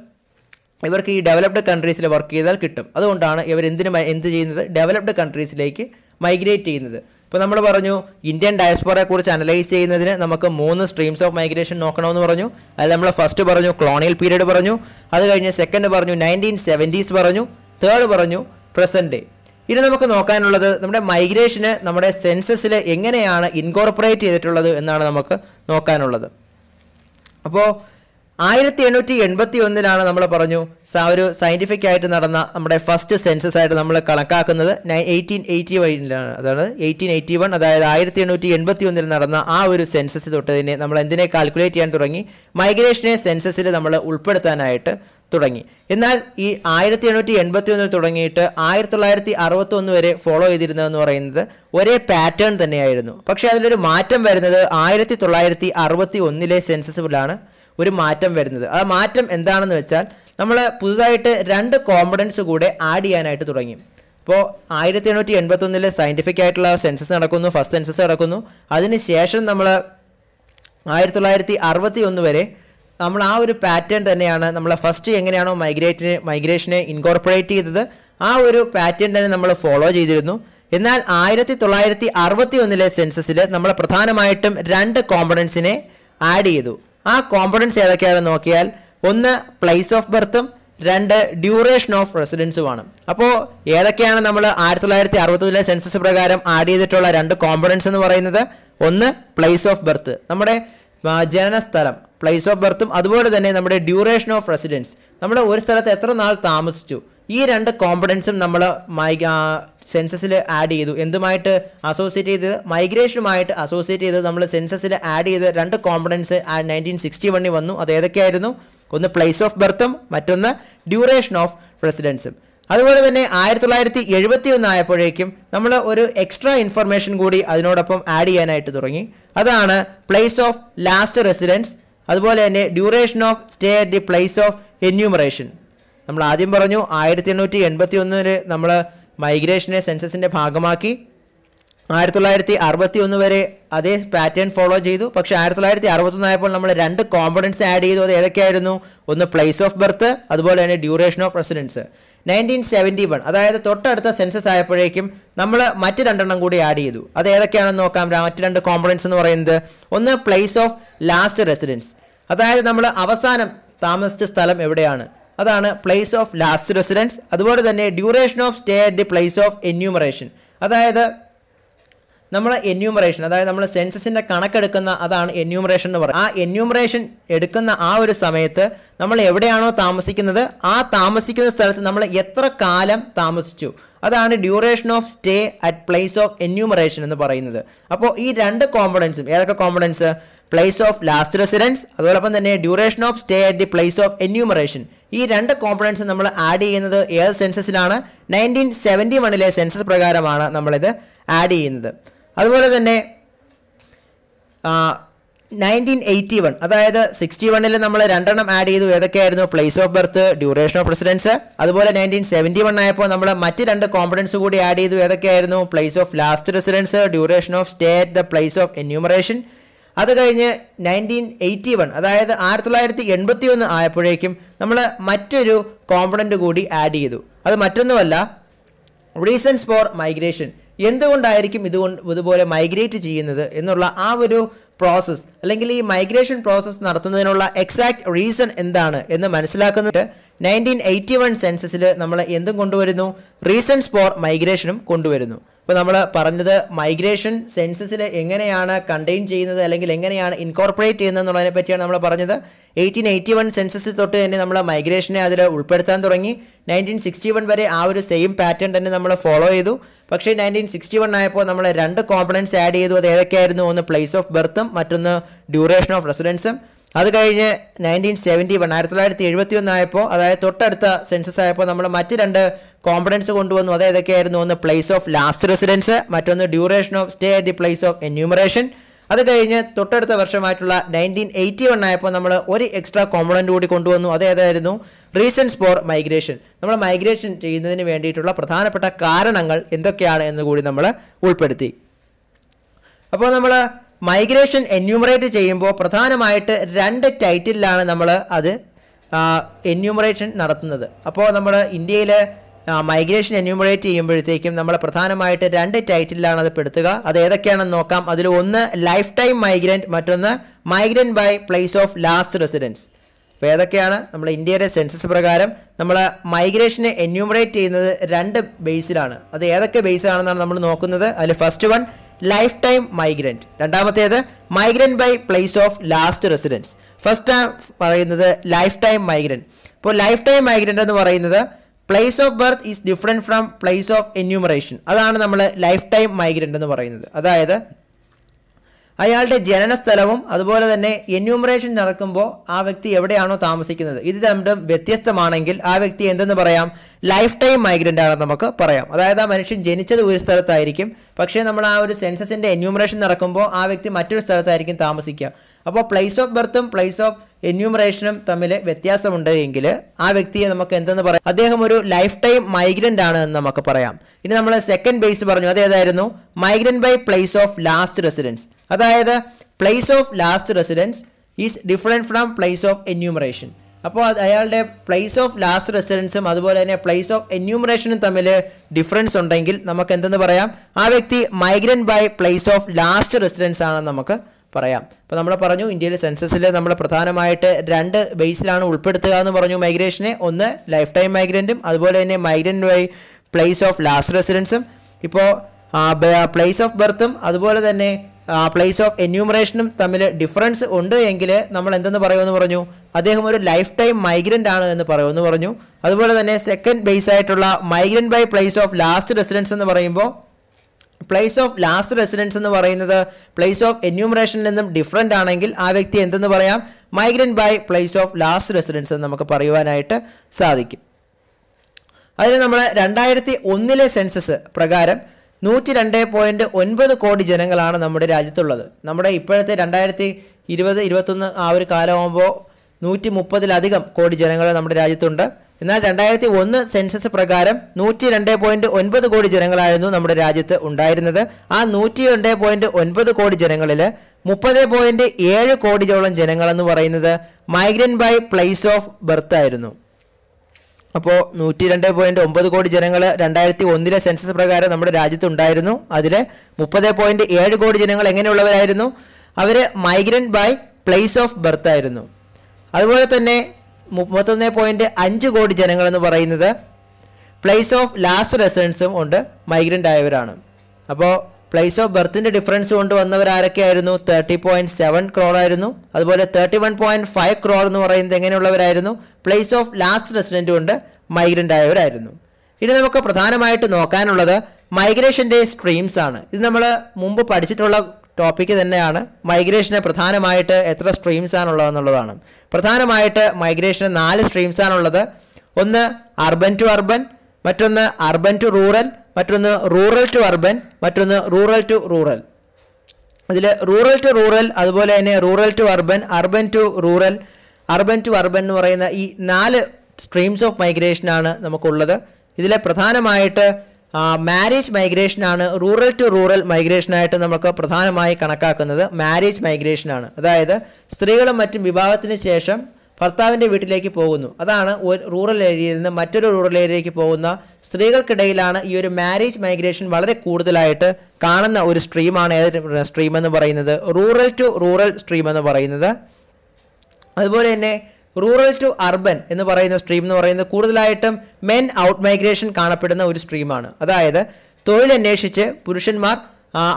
ഇവർക്ക് ഈ ഡെവലപ്ഡ് കൺട്രീസിൽ വർക്ക് ചെയ്താൽ കിട്ടും അതുകൊണ്ടാണ് ഇവർ എന്തിനു എന്ത് ചെയ്യുന്നത് ഡെവലപ്ഡ് കൺട്രീസിലേക്ക് മൈഗ്രേറ്റ് ചെയ്യുന്നത് ഇപ്പോൾ നമ്മൾ പറഞ്ഞു ഇന്ത്യൻ ഡയസ്പോറയെക്കുറിച്ച് അനലൈസ് ചെയ്യുന്നതിന് നമുക്ക് മൂന്ന് സ്ട്രീംസ് ഓഫ് മൈഗ്രേഷൻ നോക്കണമെന്ന് പറഞ്ഞു അതിൽ നമ്മൾ ഫസ്റ്റ് പറഞ്ഞു ക്ലോണിയൽ പീരീഡ് പറഞ്ഞു അത് കഴിഞ്ഞ് സെക്കൻഡ് പറഞ്ഞു നയൻറ്റീൻ സെവൻറ്റീസ് പറഞ്ഞു തേർഡ് പറഞ്ഞു പ്രസൻറ്റ് ഡേ ഇനി നമുക്ക് നോക്കാനുള്ളത് നമ്മുടെ മൈഗ്രേഷന് നമ്മുടെ സെൻസസിൽ എങ്ങനെയാണ് ഇൻകോർപ്പറേറ്റ് ചെയ്തിട്ടുള്ളത് എന്നാണ് നമുക്ക് നോക്കാനുള്ളത് അപ്പോൾ ആയിരത്തി എണ്ണൂറ്റി എൺപത്തി ഒന്നിലാണ് നമ്മൾ പറഞ്ഞു ഒരു സയൻറ്റിഫിക് ആയിട്ട് നടന്ന നമ്മുടെ ഫസ്റ്റ് സെൻസസ് ആയിട്ട് നമ്മൾ കണക്കാക്കുന്നത് നയൻ എയ്റ്റീൻ എയ്റ്റി വൈനിലാണ് അതാണ് എയ്റ്റീൻ എയ്റ്റി വൺ അതായത് ആയിരത്തി എണ്ണൂറ്റി എൺപത്തി ഒന്നിൽ നടന്ന ആ ഒരു സെൻസസ് തൊട്ട് തന്നെ നമ്മൾ എന്തിനെ കാൽക്കുലേറ്റ് ചെയ്യാൻ തുടങ്ങി മൈഗ്രേഷനെ സെൻസസിൽ നമ്മൾ ഉൾപ്പെടുത്താനായിട്ട് തുടങ്ങി എന്നാൽ ഈ ആയിരത്തി എണ്ണൂറ്റി എൺപത്തി ഒന്നിൽ തുടങ്ങിയിട്ട് ആയിരത്തി തൊള്ളായിരത്തി അറുപത്തി ഒന്ന് വരെ ഫോളോ ചെയ്തിരുന്നതെന്ന് പറയുന്നത് ഒരേ പാറ്റേൺ തന്നെയായിരുന്നു പക്ഷേ അതിലൊരു മാറ്റം വരുന്നത് ആയിരത്തി തൊള്ളായിരത്തി അറുപത്തി ഒന്നിലെ സെൻസസിലാണ് ഒരു മാറ്റം വരുന്നത് ആ മാറ്റം എന്താണെന്ന് വെച്ചാൽ നമ്മൾ പുതുതായിട്ട് രണ്ട് കോമ്പണൻസ് കൂടെ ആഡ് ചെയ്യാനായിട്ട് തുടങ്ങി ഇപ്പോൾ ആയിരത്തി എണ്ണൂറ്റി എൺപത്തൊന്നിലെ സയൻറ്റിഫിക് ആയിട്ടുള്ള സെൻസസ് നടക്കുന്നു ഫസ്റ്റ് സെൻസസ് നടക്കുന്നു അതിനുശേഷം നമ്മൾ ആയിരത്തി തൊള്ളായിരത്തി അറുപത്തി ഒന്ന് വരെ നമ്മൾ ആ ഒരു പാറ്റേൺ തന്നെയാണ് നമ്മൾ ഫസ്റ്റ് എങ്ങനെയാണോ മൈഗ്രേറ്റിന് മൈഗ്രേഷനെ ഇൻകോർപ്പറേറ്റ് ചെയ്തത് ആ ഒരു പാറ്റേൺ തന്നെ നമ്മൾ ഫോളോ ചെയ്തിരുന്നു എന്നാൽ ആയിരത്തി തൊള്ളായിരത്തി അറുപത്തി ഒന്നിലെ സെൻസസിൽ നമ്മൾ പ്രധാനമായിട്ടും രണ്ട് കോമ്പണൻസിനെ ആഡ് ചെയ്തു ആ കോമ്പണൻസ് ഏതൊക്കെയാണെന്ന് നോക്കിയാൽ ഒന്ന് പ്ലേസ് ഓഫ് ബർത്തും രണ്ട് ഡ്യൂറേഷൻ ഓഫ് റെസിഡൻസുമാണ് അപ്പോൾ ഏതൊക്കെയാണ് നമ്മൾ ആയിരത്തി തൊള്ളായിരത്തി അറുപത്തൊന്നിലെ സെൻസസ് പ്രകാരം ആഡ് ചെയ്തിട്ടുള്ള രണ്ട് കോമ്പണൻസ് എന്ന് പറയുന്നത് ഒന്ന് പ്ലേസ് ഓഫ് ബർത്ത് നമ്മുടെ ജനനസ്ഥലം പ്ലേസ് ഓഫ് ബർത്തും അതുപോലെ തന്നെ നമ്മുടെ ഡ്യൂറേഷൻ ഓഫ് റെസിഡൻസ് നമ്മൾ ഒരു സ്ഥലത്ത് എത്ര നാൾ താമസിച്ചു ഈ രണ്ട് കോമ്പണൻസും നമ്മൾ മൈ സെൻസസിൽ ആഡ് ചെയ്തു എന്തുമായിട്ട് അസോസിയേറ്റ് ചെയ്ത് മൈഗ്രേഷനുമായിട്ട് അസോസിയേറ്റ് ചെയ്ത് നമ്മൾ സെൻസസിൽ ആഡ് ചെയ്ത് രണ്ട് കോമ്പണൻസ് നയൻറ്റീൻ സിക്സ്റ്റി വണ്ണിൽ വന്നു അത് ഏതൊക്കെയായിരുന്നു ഒന്ന് പ്ലേസ് ഓഫ് ബർത്തും മറ്റൊന്ന് ഡ്യൂറേഷൻ ഓഫ് പ്രസിഡൻസും അതുപോലെ തന്നെ ആയിരത്തി തൊള്ളായിരത്തി എഴുപത്തി ഒന്ന് ആയപ്പോഴേക്കും നമ്മൾ ഒരു എക്സ്ട്രാ ഇൻഫർമേഷൻ കൂടി അതിനോടൊപ്പം ആഡ് ചെയ്യാനായിട്ട് തുടങ്ങി അതാണ് പ്ലേസ് ഓഫ് ലാസ്റ്റ് റെസിഡൻസ് അതുപോലെ തന്നെ duration of stay at the place of enumeration നമ്മൾ ആദ്യം പറഞ്ഞു ആയിരത്തി എണ്ണൂറ്റി എൺപത്തി ഒന്നിന് നമ്മൾ മൈഗ്രേഷനെ സെൻസസിൻ്റെ ഭാഗമാക്കി ആയിരത്തി തൊള്ളായിരത്തി അറുപത്തി ഒന്ന് വരെ അതേ പാറ്റേൺ ഫോളോ ചെയ്തു പക്ഷേ ആയിരത്തി തൊള്ളായിരത്തി അറുപത്തൊന്നായപ്പോൾ നമ്മൾ രണ്ട് കോമ്പണൻസ് ആഡ് ചെയ്തു അത് ഏതൊക്കെയായിരുന്നു ഒന്ന് പ്ലേസ് ഓഫ് ബർത്ത് അതുപോലെ തന്നെ duration of residence nineteen seventy one അതായത് തൊട്ടടുത്ത സെൻസസ് ആയപ്പോഴേക്കും നമ്മൾ മറ്റ് രണ്ടെണ്ണം കൂടി ആഡ് ചെയ്തു അത് ഏതൊക്കെയാണെന്ന് നോക്കാം മറ്റ് രണ്ട് കോമ്പണൻസ് എന്ന് പറയുന്നത് ഒന്ന് പ്ലേസ് ഓഫ് ലാസ്റ്റ് റെസിഡൻസ് അതായത് നമ്മൾ അവസാനം താമസിച്ച സ്ഥലം എവിടെയാണ് അതാണ് പ്ലേസ് ഓഫ് ലാസ്റ്റ് റെസിഡൻസ് അതുപോലെ തന്നെ duration of stay at the place of enumeration അതായത് നമ്മൾ എന്യൂമറേഷൻ അതായത് നമ്മൾ സെൻസസിൻ്റെ കണക്കെടുക്കുന്ന അതാണ് എന്യൂമറേഷൻ എന്ന് പറയുന്നത് ആ എന്യൂമറേഷൻ എടുക്കുന്ന ആ ഒരു സമയത്ത് നമ്മൾ എവിടെയാണോ താമസിക്കുന്നത് ആ താമസിക്കുന്ന സ്ഥലത്ത് നമ്മൾ എത്ര കാലം താമസിച്ചു അതാണ് duration of stay at place of enumeration എന്ന് പറയുന്നത് അപ്പോൾ ഈ രണ്ട് കോമ്പണൻസും ഏതൊക്കെ components place of last residence അതോടൊപ്പം തന്നെ duration of stay at the place of enumeration ഈ രണ്ട് കോമ്പണൻസ് നമ്മൾ ആഡ് ചെയ്യുന്നത് ഏത് സെൻസസിലാണ് നയൻറ്റീൻ സെവൻറ്റി വണ്ണിലെ സെൻസസ് പ്രകാരമാണ് നമ്മളിത് ആഡ് ചെയ്യുന്നത് അതുപോലെ തന്നെ നയൻറ്റീൻ എയ്റ്റി വൺ അതായത് സിക്സ്റ്റി വണ്ണിൽ നമ്മൾ രണ്ടെണ്ണം ആഡ് ചെയ്തു ഏതൊക്കെയായിരുന്നു place of birth duration of residence അതുപോലെ നയൻറ്റീൻ സെവൻറ്റി വൺ ആയപ്പോൾ നമ്മൾ മറ്റ് രണ്ട് കോമ്പണൻസ് കൂടി ആഡ് ചെയ്തു ഏതൊക്കെയായിരുന്നു place of last residence duration of stay at the place of enumeration അത് കഴിഞ്ഞ് നയൻറ്റീൻ എയ്റ്റി വൺ അതായത് ആയിരത്തി തൊള്ളായിരത്തി എൺപത്തി ഒന്ന് ആയപ്പോഴേക്കും നമ്മൾ മറ്റൊരു കോമ്പണൻ്റ് കൂടി ആഡ് ചെയ്തു അത് മറ്റൊന്നുമല്ല റീസൺസ് ഫോർ മൈഗ്രേഷൻ എന്തുകൊണ്ടായിരിക്കും ഇതുകൊണ്ട് ഇതുപോലെ മൈഗ്രേറ്റ് ചെയ്യുന്നത് എന്നുള്ള ആ ഒരു പ്രോസസ്സ് അല്ലെങ്കിൽ ഈ മൈഗ്രേഷൻ പ്രോസസ്സ് നടത്തുന്നതിനുള്ള എക്സാക്ട് റീസൺ എന്താണ് എന്ന് മനസ്സിലാക്കുന്നത് നയൻറ്റീൻ എയ്റ്റി വൺ സെൻസസിൽ നമ്മൾ എന്തും കൊണ്ടുവരുന്നു റീസൺസ് ഫോർ മൈഗ്രേഷനും കൊണ്ടുവരുന്നു ഇപ്പോൾ നമ്മൾ പറഞ്ഞത് മൈഗ്രേഷൻ സെൻസസിൽ എങ്ങനെയാണ് കണ്ടെയ്ൻ ചെയ്യുന്നത് അല്ലെങ്കിൽ എങ്ങനെയാണ് ഇൻകോർപ്പറേറ്റ് ചെയ്യുന്നത് എന്നുള്ളതിനെ പറ്റിയാണ് നമ്മൾ പറഞ്ഞത് എയ്റ്റീൻ എയ്റ്റി വൺ സെൻസസ് തൊട്ട് തന്നെ നമ്മൾ മൈഗ്രേഷനെ അതിൽ ഉൾപ്പെടുത്താൻ തുടങ്ങി നയൻറ്റീൻ സിക്സ്റ്റി വൺ വരെ ആ ഒരു സെയിം പാറ്റേൺ തന്നെ നമ്മൾ ഫോളോ ചെയ്തു പക്ഷേ നയൻറ്റീൻ സിക്സ്റ്റി വൺ ആയപ്പോൾ നമ്മൾ രണ്ട് കോമ്പണൻസ് ആഡ് ചെയ്തു അത് ഏതൊക്കെയായിരുന്നു ഒന്ന് പ്ലേസ് ഓഫ് ബർത്തും മറ്റൊന്ന് ഡ്യൂറേഷൻ ഓഫ് റെസിഡൻസും അത് കഴിഞ്ഞ് നയൻറ്റീൻ സെവൻറ്റി വൺ ആയിരത്തി തൊള്ളായിരത്തി എഴുപത്തി ഒന്നായപ്പോൾ അതായത് തൊട്ടടുത്ത സെൻസസ് ആയപ്പോൾ നമ്മൾ മറ്റ് രണ്ട് കോമ്പണൻസ് കൊണ്ടുവന്നു അത് ഏതൊക്കെയായിരുന്നു ഒന്ന് പ്ലേസ് ഓഫ് ലാസ്റ്റ് റെസിഡൻസ് മറ്റൊന്ന് duration of stay at the place of enumeration അത് കഴിഞ്ഞ് തൊട്ടടുത്ത വർഷമായിട്ടുള്ള നയൻറ്റീൻ എയ്റ്റി വൺ ആയപ്പോൾ നമ്മൾ ഒരു എക്സ്ട്രാ കോമ്പണൻ്റ് കൂടി കൊണ്ടുവന്നു അത് ഏതായിരുന്നു റീസൺസ് ഫോർ മൈഗ്രേഷൻ നമ്മൾ മൈഗ്രേഷൻ ചെയ്യുന്നതിന് വേണ്ടിയിട്ടുള്ള പ്രധാനപ്പെട്ട കാരണങ്ങൾ എന്തൊക്കെയാണ് എന്ന് കൂടി നമ്മൾ ഉൾപ്പെടുത്തി അപ്പോൾ നമ്മൾ മൈഗ്രേഷൻ എന്യൂമറേറ്റ് ചെയ്യുമ്പോൾ പ്രധാനമായിട്ട് രണ്ട് ടൈറ്റിലാണ് നമ്മൾ അത് എന്യൂമറേഷൻ നടത്തുന്നത് അപ്പോൾ നമ്മൾ ഇന്ത്യയിൽ മൈഗ്രേഷൻ എന്യൂമറേറ്റ് ചെയ്യുമ്പോഴത്തേക്കും നമ്മൾ പ്രധാനമായിട്ട് രണ്ട് ടൈറ്റിലാണ് അത് പെടുത്തുക അത് ഏതൊക്കെയാണെന്ന് നോക്കാം അതിൽ ഒന്ന് ലൈഫ് ടൈം മൈഗ്രൻറ്റ് മറ്റൊന്ന് migrant by place of last residence അപ്പോൾ ഏതൊക്കെയാണ് നമ്മൾ ഇന്ത്യയുടെ സെൻസസ് പ്രകാരം നമ്മൾ മൈഗ്രേഷനെ എന്യൂമറേറ്റ് ചെയ്യുന്നത് രണ്ട് ബേസിലാണ് അത് ഏതൊക്കെ ബേസിലാണെന്നാണ് നമ്മൾ നോക്കുന്നത് അതിൽ first one life time migrant രണ്ടാമത്തേത് migrant by place of last residence first പറയുന്നത് ലൈഫ് ടൈം മൈഗ്രൻറ്റ് അപ്പോൾ ലൈഫ് ടൈം മൈഗ്രൻ്റ് എന്ന് പറയുന്നത് place of birth is different from place of enumeration അതാണ് നമ്മൾ ലൈഫ് ടൈം മൈഗ്രൻ്റ് എന്ന് പറയുന്നത് അതായത് അയാളുടെ ജനനസ്ഥലവും അതുപോലെ തന്നെ എന്യൂമറേഷൻ നടക്കുമ്പോൾ ആ വ്യക്തി എവിടെയാണോ താമസിക്കുന്നത് ഇത് രണ്ടും വ്യത്യസ്തമാണെങ്കിൽ ആ വ്യക്തി എന്തെന്ന് പറയാം ലൈഫ് ടൈം മൈഗ്രൻ്റ് ആണെന്ന് നമുക്ക് പറയാം അതായത് ആ മനുഷ്യൻ ജനിച്ചത് ഒരു സ്ഥലത്തായിരിക്കും പക്ഷേ നമ്മൾ ആ ഒരു സെൻസസിൻ്റെ എന്യൂമറേഷൻ നടക്കുമ്പോൾ ആ വ്യക്തി മറ്റൊരു സ്ഥലത്തായിരിക്കും താമസിക്കുക അപ്പോൾ പ്ലേസ് ഓഫ് ബർത്തും പ്ലേസ് ഓഫ് എന്യൂമറേഷനും തമ്മിൽ വ്യത്യാസമുണ്ട് എങ്കിൽ ആ വ്യക്തിയെ നമുക്ക് എന്തെന്ന് പറയാം അദ്ദേഹം ഒരു ലൈഫ് ടൈം മൈഗ്രൻ്റ് ആണ് എന്ന് നമുക്ക് പറയാം ഇനി നമ്മൾ സെക്കൻഡ് ബേസ് പറഞ്ഞു അതേതായിരുന്നു migrant by place of last residence അതായത് place of last residence is different from place of enumeration അപ്പോൾ അയാളുടെ പ്ലേസ് ഓഫ് ലാസ്റ്റ് റെസിഡൻസും അതുപോലെ തന്നെ പ്ലേസ് ഓഫ് എന്യൂമറേഷനും തമ്മിൽ ഡിഫറൻസ് ഉണ്ടെങ്കിൽ നമുക്ക് എന്തെന്ന് പറയാം ആ വ്യക്തി migrant by place of last residence ആണെന്ന് നമുക്ക് പറയാം അപ്പോൾ നമ്മൾ പറഞ്ഞു ഇന്ത്യയിലെ സെൻസസിൽ നമ്മൾ പ്രധാനമായിട്ട് രണ്ട് ബേസിലാണ് ഉൾപ്പെടുത്തുക എന്ന് പറഞ്ഞു മൈഗ്രേഷനെ ഒന്ന് ലൈഫ് ടൈം മൈഗ്രൻറ്റും അതുപോലെ തന്നെ migrant by place of last റെസിഡൻസും ഇപ്പോൾ പ്ലേസ് ഓഫ് ബർത്തും അതുപോലെ തന്നെ പ്ലേസ് ഓഫ് എന്യൂമറേഷനും തമ്മിൽ ഡിഫറൻസ് ഉണ്ട് എങ്കിൽ നമ്മൾ എന്തെന്ന് പറയുമെന്ന് പറഞ്ഞു അദ്ദേഹം ഒരു ലൈഫ് ടൈം മൈഗ്രൻ്റ് ആണ് എന്ന് പറയുമെന്ന് പറഞ്ഞു അതുപോലെ തന്നെ സെക്കൻഡ് ബേസ് ആയിട്ടുള്ള migrant by place of last residence എന്ന് പറയുമ്പോൾ പ്ലേസ് ഓഫ് ലാസ്റ്റ് റെസിഡൻസ് എന്ന് പറയുന്നത് പ്ലേസ് ഓഫ് എന്യൂമറേഷനിൽ നിന്നും ഡിഫറെൻ്റ് ആണെങ്കിൽ ആ വ്യക്തി എന്തെന്ന് പറയാം migrant by place of last residence എന്ന് നമുക്ക് പറയുവാനായിട്ട് സാധിക്കും അതിന് നമ്മൾ രണ്ടായിരത്തി ഒന്നിലെ സെൻസസ് പ്രകാരം നൂറ്റി രണ്ട് പോയിൻറ്റ് ഒൻപത് കോടി ജനങ്ങളാണ് നമ്മുടെ രാജ്യത്തുള്ളത് നമ്മുടെ ഇപ്പോഴത്തെ രണ്ടായിരത്തി ഇരുപത് ഇരുപത്തൊന്ന് ആ ഒരു കാലമാകുമ്പോൾ നൂറ്റി മുപ്പതിലധികം കോടി ജനങ്ങൾ നമ്മുടെ രാജ്യത്തുണ്ട് എന്നാൽ രണ്ടായിരത്തി ഒന്ന് സെൻസസ് പ്രകാരം നൂറ്റി രണ്ട് പോയിന്റ് ഒൻപത് കോടി ജനങ്ങളായിരുന്നു നമ്മുടെ രാജ്യത്ത് ഉണ്ടായിരുന്നത് ആ നൂറ്റി രണ്ട് പോയിന്റ് ഒൻപത് കോടി ജനങ്ങളിൽ മുപ്പത് പോയിന്റ് ഏഴ് കോടിയോളം ജനങ്ങളെന്ന് പറയുന്നത് migrant by place of birth ആയിരുന്നു അപ്പോൾ നൂറ്റി രണ്ട് പോയിന്റ് ഒമ്പത് കോടി ജനങ്ങൾ രണ്ടായിരത്തി ഒന്നിലെ സെൻസസ് പ്രകാരം നമ്മുടെ രാജ്യത്ത് ഉണ്ടായിരുന്നു അതിൽ മുപ്പത് പോയിന്റ് ഏഴ് കോടി ജനങ്ങൾ എങ്ങനെയുള്ളവരായിരുന്നു അവർ migrant by place of birth ആയിരുന്നു അതുപോലെ തന്നെ മുപ്പത്തൊന്ന് പോയിൻറ്റ് അഞ്ച് കോടി ജനങ്ങളെന്ന് പറയുന്നത് പ്ലേസ് ഓഫ് ലാസ്റ്റ് റെസിഡൻസും ഉണ്ട് മൈഗ്രൻ്റ് ആയവരാണ് അപ്പോൾ പ്ലേസ് ഓഫ് ബർത്തിൻ്റെ ഡിഫറൻസ് കൊണ്ട് വന്നവർ ആരൊക്കെയായിരുന്നു തേർട്ടി പോയിൻറ്റ് സെവൻ ക്രോർ ആയിരുന്നു അതുപോലെ thirty one point five crore എന്ന് പറയുന്നത് എങ്ങനെയുള്ളവരായിരുന്നു പ്ലേസ് ഓഫ് ലാസ്റ്റ് റെസിഡൻറ്റും കൊണ്ട് മൈഗ്രൻ്റ് ആയവരായിരുന്നു ഇനി നമുക്ക് പ്രധാനമായിട്ട് നോക്കാനുള്ളത് മൈഗ്രേഷൻ്റെ സ്ട്രീംസ് ആണ് ഇത് നമ്മൾ മുമ്പ് പഠിച്ചിട്ടുള്ള ടോപ്പിക്ക് തന്നെയാണ് മൈഗ്രേഷന് പ്രധാനമായിട്ട് എത്ര സ്ട്രീംസ് ആണുള്ളതെന്നുള്ളതാണ് പ്രധാനമായിട്ട് മൈഗ്രേഷന് നാല് സ്ട്രീംസ് ആണുള്ളത് ഒന്ന് അർബൻ ടു അർബൻ മറ്റൊന്ന് അർബൻ ടു റൂറൽ മറ്റൊന്ന് റൂറൽ ടു അർബൻ മറ്റൊന്ന് റൂറൽ ടു റൂറൽ അതിൽ റൂറൽ ടു റൂറൽ അതുപോലെ തന്നെ rural to urban urban to rural urban to urban എന്ന് പറയുന്ന ഈ നാല് സ്ട്രീംസ് ഓഫ് മൈഗ്രേഷനാണ് നമുക്കുള്ളത് ഇതിലെ പ്രധാനമായിട്ട് മാരേജ് മൈഗ്രേഷനാണ് റൂറൽ ടു റൂറൽ മൈഗ്രേഷനായിട്ട് നമുക്ക് പ്രധാനമായി കണക്കാക്കുന്നത് മാരേജ് മൈഗ്രേഷനാണ് അതായത് സ്ത്രീകളും മറ്റും വിവാഹത്തിന് ശേഷം ഭർത്താവിൻ്റെ വീട്ടിലേക്ക് പോകുന്നു അതാണ് ഒരു റൂറൽ ഏരിയയിൽ നിന്ന് മറ്റൊരു റൂറൽ ഏരിയയിലേക്ക് പോകുന്ന സ്ത്രീകൾക്കിടയിലാണ് ഈ ഒരു മാരേജ് മൈഗ്രേഷൻ വളരെ കൂടുതലായിട്ട് കാണുന്ന ഒരു സ്ട്രീമാണ് ഏത് സ്ട്രീം എന്ന് പറയുന്നത് റൂറൽ ടു റൂറൽ സ്ട്രീം എന്ന് പറയുന്നത് അതുപോലെ തന്നെ റൂറൽ ടു അർബൻ എന്ന് പറയുന്ന സ്ട്രീം എന്ന് പറയുന്നത് കൂടുതലായിട്ടും മെൻ ഔട്ട് മൈഗ്രേഷൻ കാണപ്പെടുന്ന ഒരു സ്ട്രീമാണ് അതായത് തൊഴിലന്വേഷിച്ച് പുരുഷന്മാർ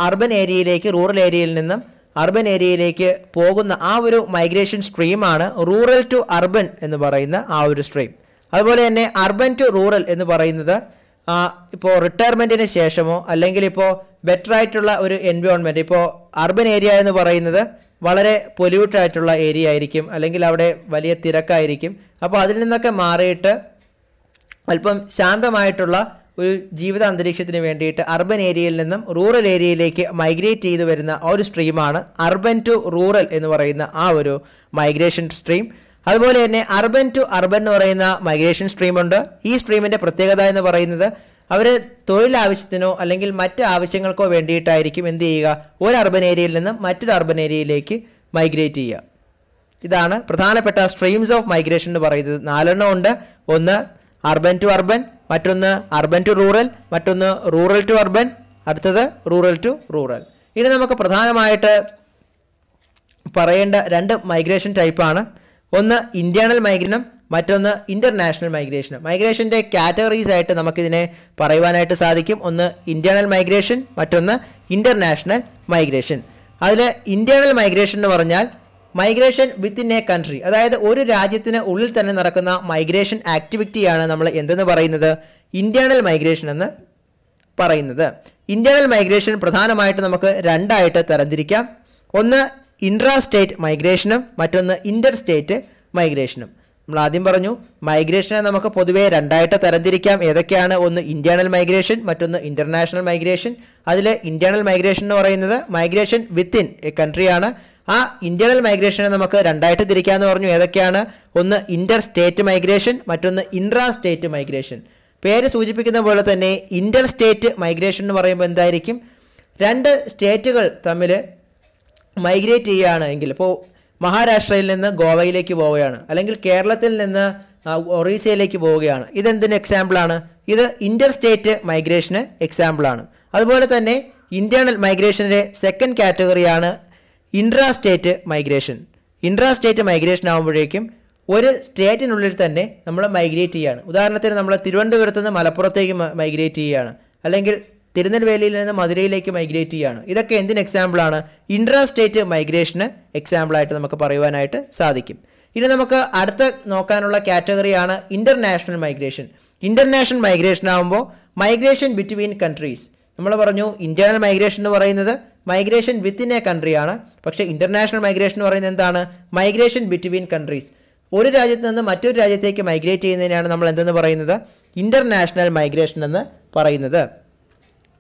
അർബൻ ഏരിയയിലേക്ക് റൂറൽ ഏരിയയിൽ നിന്നും അർബൻ ഏരിയയിലേക്ക് പോകുന്ന ആ ഒരു മൈഗ്രേഷൻ സ്ട്രീമാണ് റൂറൽ ടു അർബൻ എന്ന് പറയുന്ന ആ ഒരു സ്ട്രീം അതുപോലെ തന്നെ അർബൻ ടു റൂറൽ എന്ന് പറയുന്നത് ഇപ്പോൾ റിട്ടയർമെൻറ്റിന് ശേഷമോ അല്ലെങ്കിൽ ഇപ്പോൾ ബെറ്റർ ആയിട്ടുള്ള ഒരു എൻവയോൺമെൻറ്റ് ഇപ്പോൾ അർബൻ ഏരിയ എന്ന് പറയുന്നത് വളരെ പൊല്യൂട്ടഡ് ആയിട്ടുള്ള ഏരിയ ആയിരിക്കും അല്ലെങ്കിൽ അവിടെ വലിയ തിരക്കായിരിക്കും അപ്പോൾ അതിൽ നിന്നൊക്കെ മാറിയിട്ട് അല്പം ശാന്തമായിട്ടുള്ള ഒരു ജീവിത അന്തരീക്ഷത്തിന് വേണ്ടിയിട്ട് അർബൻ ഏരിയയിൽ നിന്നും റൂറൽ ഏരിയയിലേക്ക് മൈഗ്രേറ്റ് ചെയ്തു വരുന്ന ആ ഒരു സ്ട്രീമാണ് അർബൻ ടു റൂറൽ എന്ന് പറയുന്ന ആ ഒരു മൈഗ്രേഷൻ സ്ട്രീം അതുപോലെ തന്നെ അർബൻ ടു അർബൻ എന്ന് പറയുന്ന മൈഗ്രേഷൻ സ്ട്രീമുണ്ട് ഈ സ്ട്രീമിൻ്റെ പ്രത്യേകത എന്ന് പറയുന്നത് അവർ തൊഴിലാവശ്യത്തിനോ അല്ലെങ്കിൽ മറ്റ് ആവശ്യങ്ങൾക്കോ വേണ്ടിയിട്ടായിരിക്കും എന്ത് ചെയ്യുക ഒരു അർബൻ ഏരിയയിൽ നിന്ന് മറ്റൊരു അർബൻ ഏരിയയിലേക്ക് മൈഗ്രേറ്റ് ചെയ്യുക ഇതാണ് പ്രധാനപ്പെട്ട സ്ട്രീംസ് ഓഫ് മൈഗ്രേഷൻ എന്ന് പറയുന്നത് നാലെണ്ണം ഉണ്ട് ഒന്ന് അർബൻ ടു അർബൻ മറ്റൊന്ന് അർബൻ ടു റൂറൽ മറ്റൊന്ന് റൂറൽ ടു അർബൻ അടുത്തത് റൂറൽ ടു റൂറൽ ഇനി നമുക്ക് പ്രധാനമായിട്ട് പറയേണ്ട രണ്ട് മൈഗ്രേഷൻ ടൈപ്പാണ് ഒന്ന് ഇൻറ്റേണൽ മൈഗ്രേഷൻ മറ്റൊന്ന് ഇൻ്റർനാഷണൽ മൈഗ്രേഷൻ മൈഗ്രേഷൻ്റെ കാറ്റഗറീസ് ആയിട്ട് നമുക്കിതിനെ പറയുവാനായിട്ട് സാധിക്കും ഒന്ന് ഇൻറ്റേർണൽ മൈഗ്രേഷൻ മറ്റൊന്ന് ഇൻ്റർനാഷണൽ മൈഗ്രേഷൻ അതിൽ ഇൻറ്റേർണൽ മൈഗ്രേഷൻ എന്ന് പറഞ്ഞാൽ മൈഗ്രേഷൻ വിത്തിൻ എ കൺട്രി അതായത് ഒരു രാജ്യത്തിന് ഉള്ളിൽ തന്നെ നടക്കുന്ന മൈഗ്രേഷൻ ആക്ടിവിറ്റിയാണ് നമ്മൾ എന്തെന്ന് പറയുന്നത് ഇൻറ്റേർണൽ മൈഗ്രേഷൻ എന്ന് പറയുന്നത് ഇൻറ്റേർണൽ മൈഗ്രേഷൻ പ്രധാനമായിട്ട് നമുക്ക് രണ്ടായിട്ട് തരംതിരിക്കാം ഒന്ന് ഇൻട്രാ സ്റ്റേറ്റ് മൈഗ്രേഷനും മറ്റൊന്ന് ഇൻ്റർ സ്റ്റേറ്റ് മൈഗ്രേഷനും നമ്മൾ ആദ്യം പറഞ്ഞു മൈഗ്രേഷനെ നമുക്ക് പൊതുവേ രണ്ടായിട്ട് തരംതിരിക്കാം ഏതൊക്കെയാണ് ഒന്ന് ഇൻറ്റേർണൽ മൈഗ്രേഷൻ മറ്റൊന്ന് ഇൻ്റർനാഷണൽ മൈഗ്രേഷൻ അതിൽ ഇൻറ്റേർണൽ മൈഗ്രേഷൻ എന്ന് പറയുന്നത് മൈഗ്രേഷൻ വിത്തിൻ എ കൺട്രിയാണ് ആ ഇൻറ്റേർണൽ മൈഗ്രേഷനെ നമുക്ക് രണ്ടായിട്ട് തിരിക്കാമെന്ന് പറഞ്ഞു ഏതൊക്കെയാണ് ഒന്ന് ഇൻ്റർ സ്റ്റേറ്റ് മൈഗ്രേഷൻ മറ്റൊന്ന് ഇൻട്രാ സ്റ്റേറ്റ് മൈഗ്രേഷൻ പേര് സൂചിപ്പിക്കുന്ന പോലെ തന്നെ ഇൻ്റർ സ്റ്റേറ്റ് മൈഗ്രേഷൻ എന്ന് പറയുമ്പോൾ എന്തായിരിക്കും രണ്ട് സ്റ്റേറ്റുകൾ തമ്മിൽ മൈഗ്രേറ്റ് ചെയ്യുകയാണ് എങ്കിൽ ഇപ്പോൾ മഹാരാഷ്ട്രയിൽ നിന്ന് ഗോവയിലേക്ക് പോവുകയാണ് അല്ലെങ്കിൽ കേരളത്തിൽ നിന്ന് ഒറീസയിലേക്ക് പോവുകയാണ് ഇതെന്തിന് എക്സാമ്പിളാണ് ഇത് ഇൻ്റർ സ്റ്റേറ്റ് മൈഗ്രേഷന് എക്സാമ്പിളാണ് അതുപോലെ തന്നെ ഇൻറ്റേർണൽ മൈഗ്രേഷൻ്റെ സെക്കൻഡ് കാറ്റഗറിയാണ് intra state migration intra state migration ആകുമ്പോഴേക്കും ഒരു സ്റ്റേറ്റിനുള്ളിൽ തന്നെ നമ്മൾ മൈഗ്രേറ്റ് ചെയ്യുകയാണ് ഉദാഹരണത്തിന് നമ്മൾ തിരുവനന്തപുരത്ത് നിന്ന് മലപ്പുറത്തേക്ക് മൈഗ്രേറ്റ് ചെയ്യുകയാണ് അല്ലെങ്കിൽ തിരുനെൽവേലിയിൽ നിന്ന് മധുരയിലേക്ക് മൈഗ്രേറ്റ് ചെയ്യുകയാണ് ഇതൊക്കെ എന്തിന് എക്സാമ്പിളാണ് ഇൻട്രാ സ്റ്റേറ്റ് മൈഗ്രേഷന് എക്സാമ്പിളായിട്ട് നമുക്ക് പറയുവാനായിട്ട് സാധിക്കും ഇനി നമുക്ക് അടുത്ത നോക്കാനുള്ള കാറ്റഗറിയാണ് ഇൻ്റർനാഷണൽ മൈഗ്രേഷൻ ഇൻ്റർനാഷണൽ മൈഗ്രേഷൻ ആകുമ്പോൾ മൈഗ്രേഷൻ ബിറ്റ്വീൻ കൺട്രീസ് നമ്മൾ പറഞ്ഞു ഇൻറ്റേർണൽ മൈഗ്രേഷൻ എന്ന് പറയുന്നത് മൈഗ്രേഷൻ വിത്തിൻ എ കൺട്രിയാണ് പക്ഷേ ഇൻ്റർനാഷണൽ മൈഗ്രേഷൻ എന്ന് പറയുന്നത് എന്താണ് മൈഗ്രേഷൻ ബിറ്റ്വീൻ കൺട്രീസ് ഒരു രാജ്യത്ത് നിന്ന് മറ്റൊരു രാജ്യത്തേക്ക് മൈഗ്രേറ്റ് ചെയ്യുന്നതിനാണ് നമ്മൾ എന്തെന്ന് പറയുന്നത് ഇൻ്റർനാഷണൽ മൈഗ്രേഷൻ എന്ന് പറയുന്നത്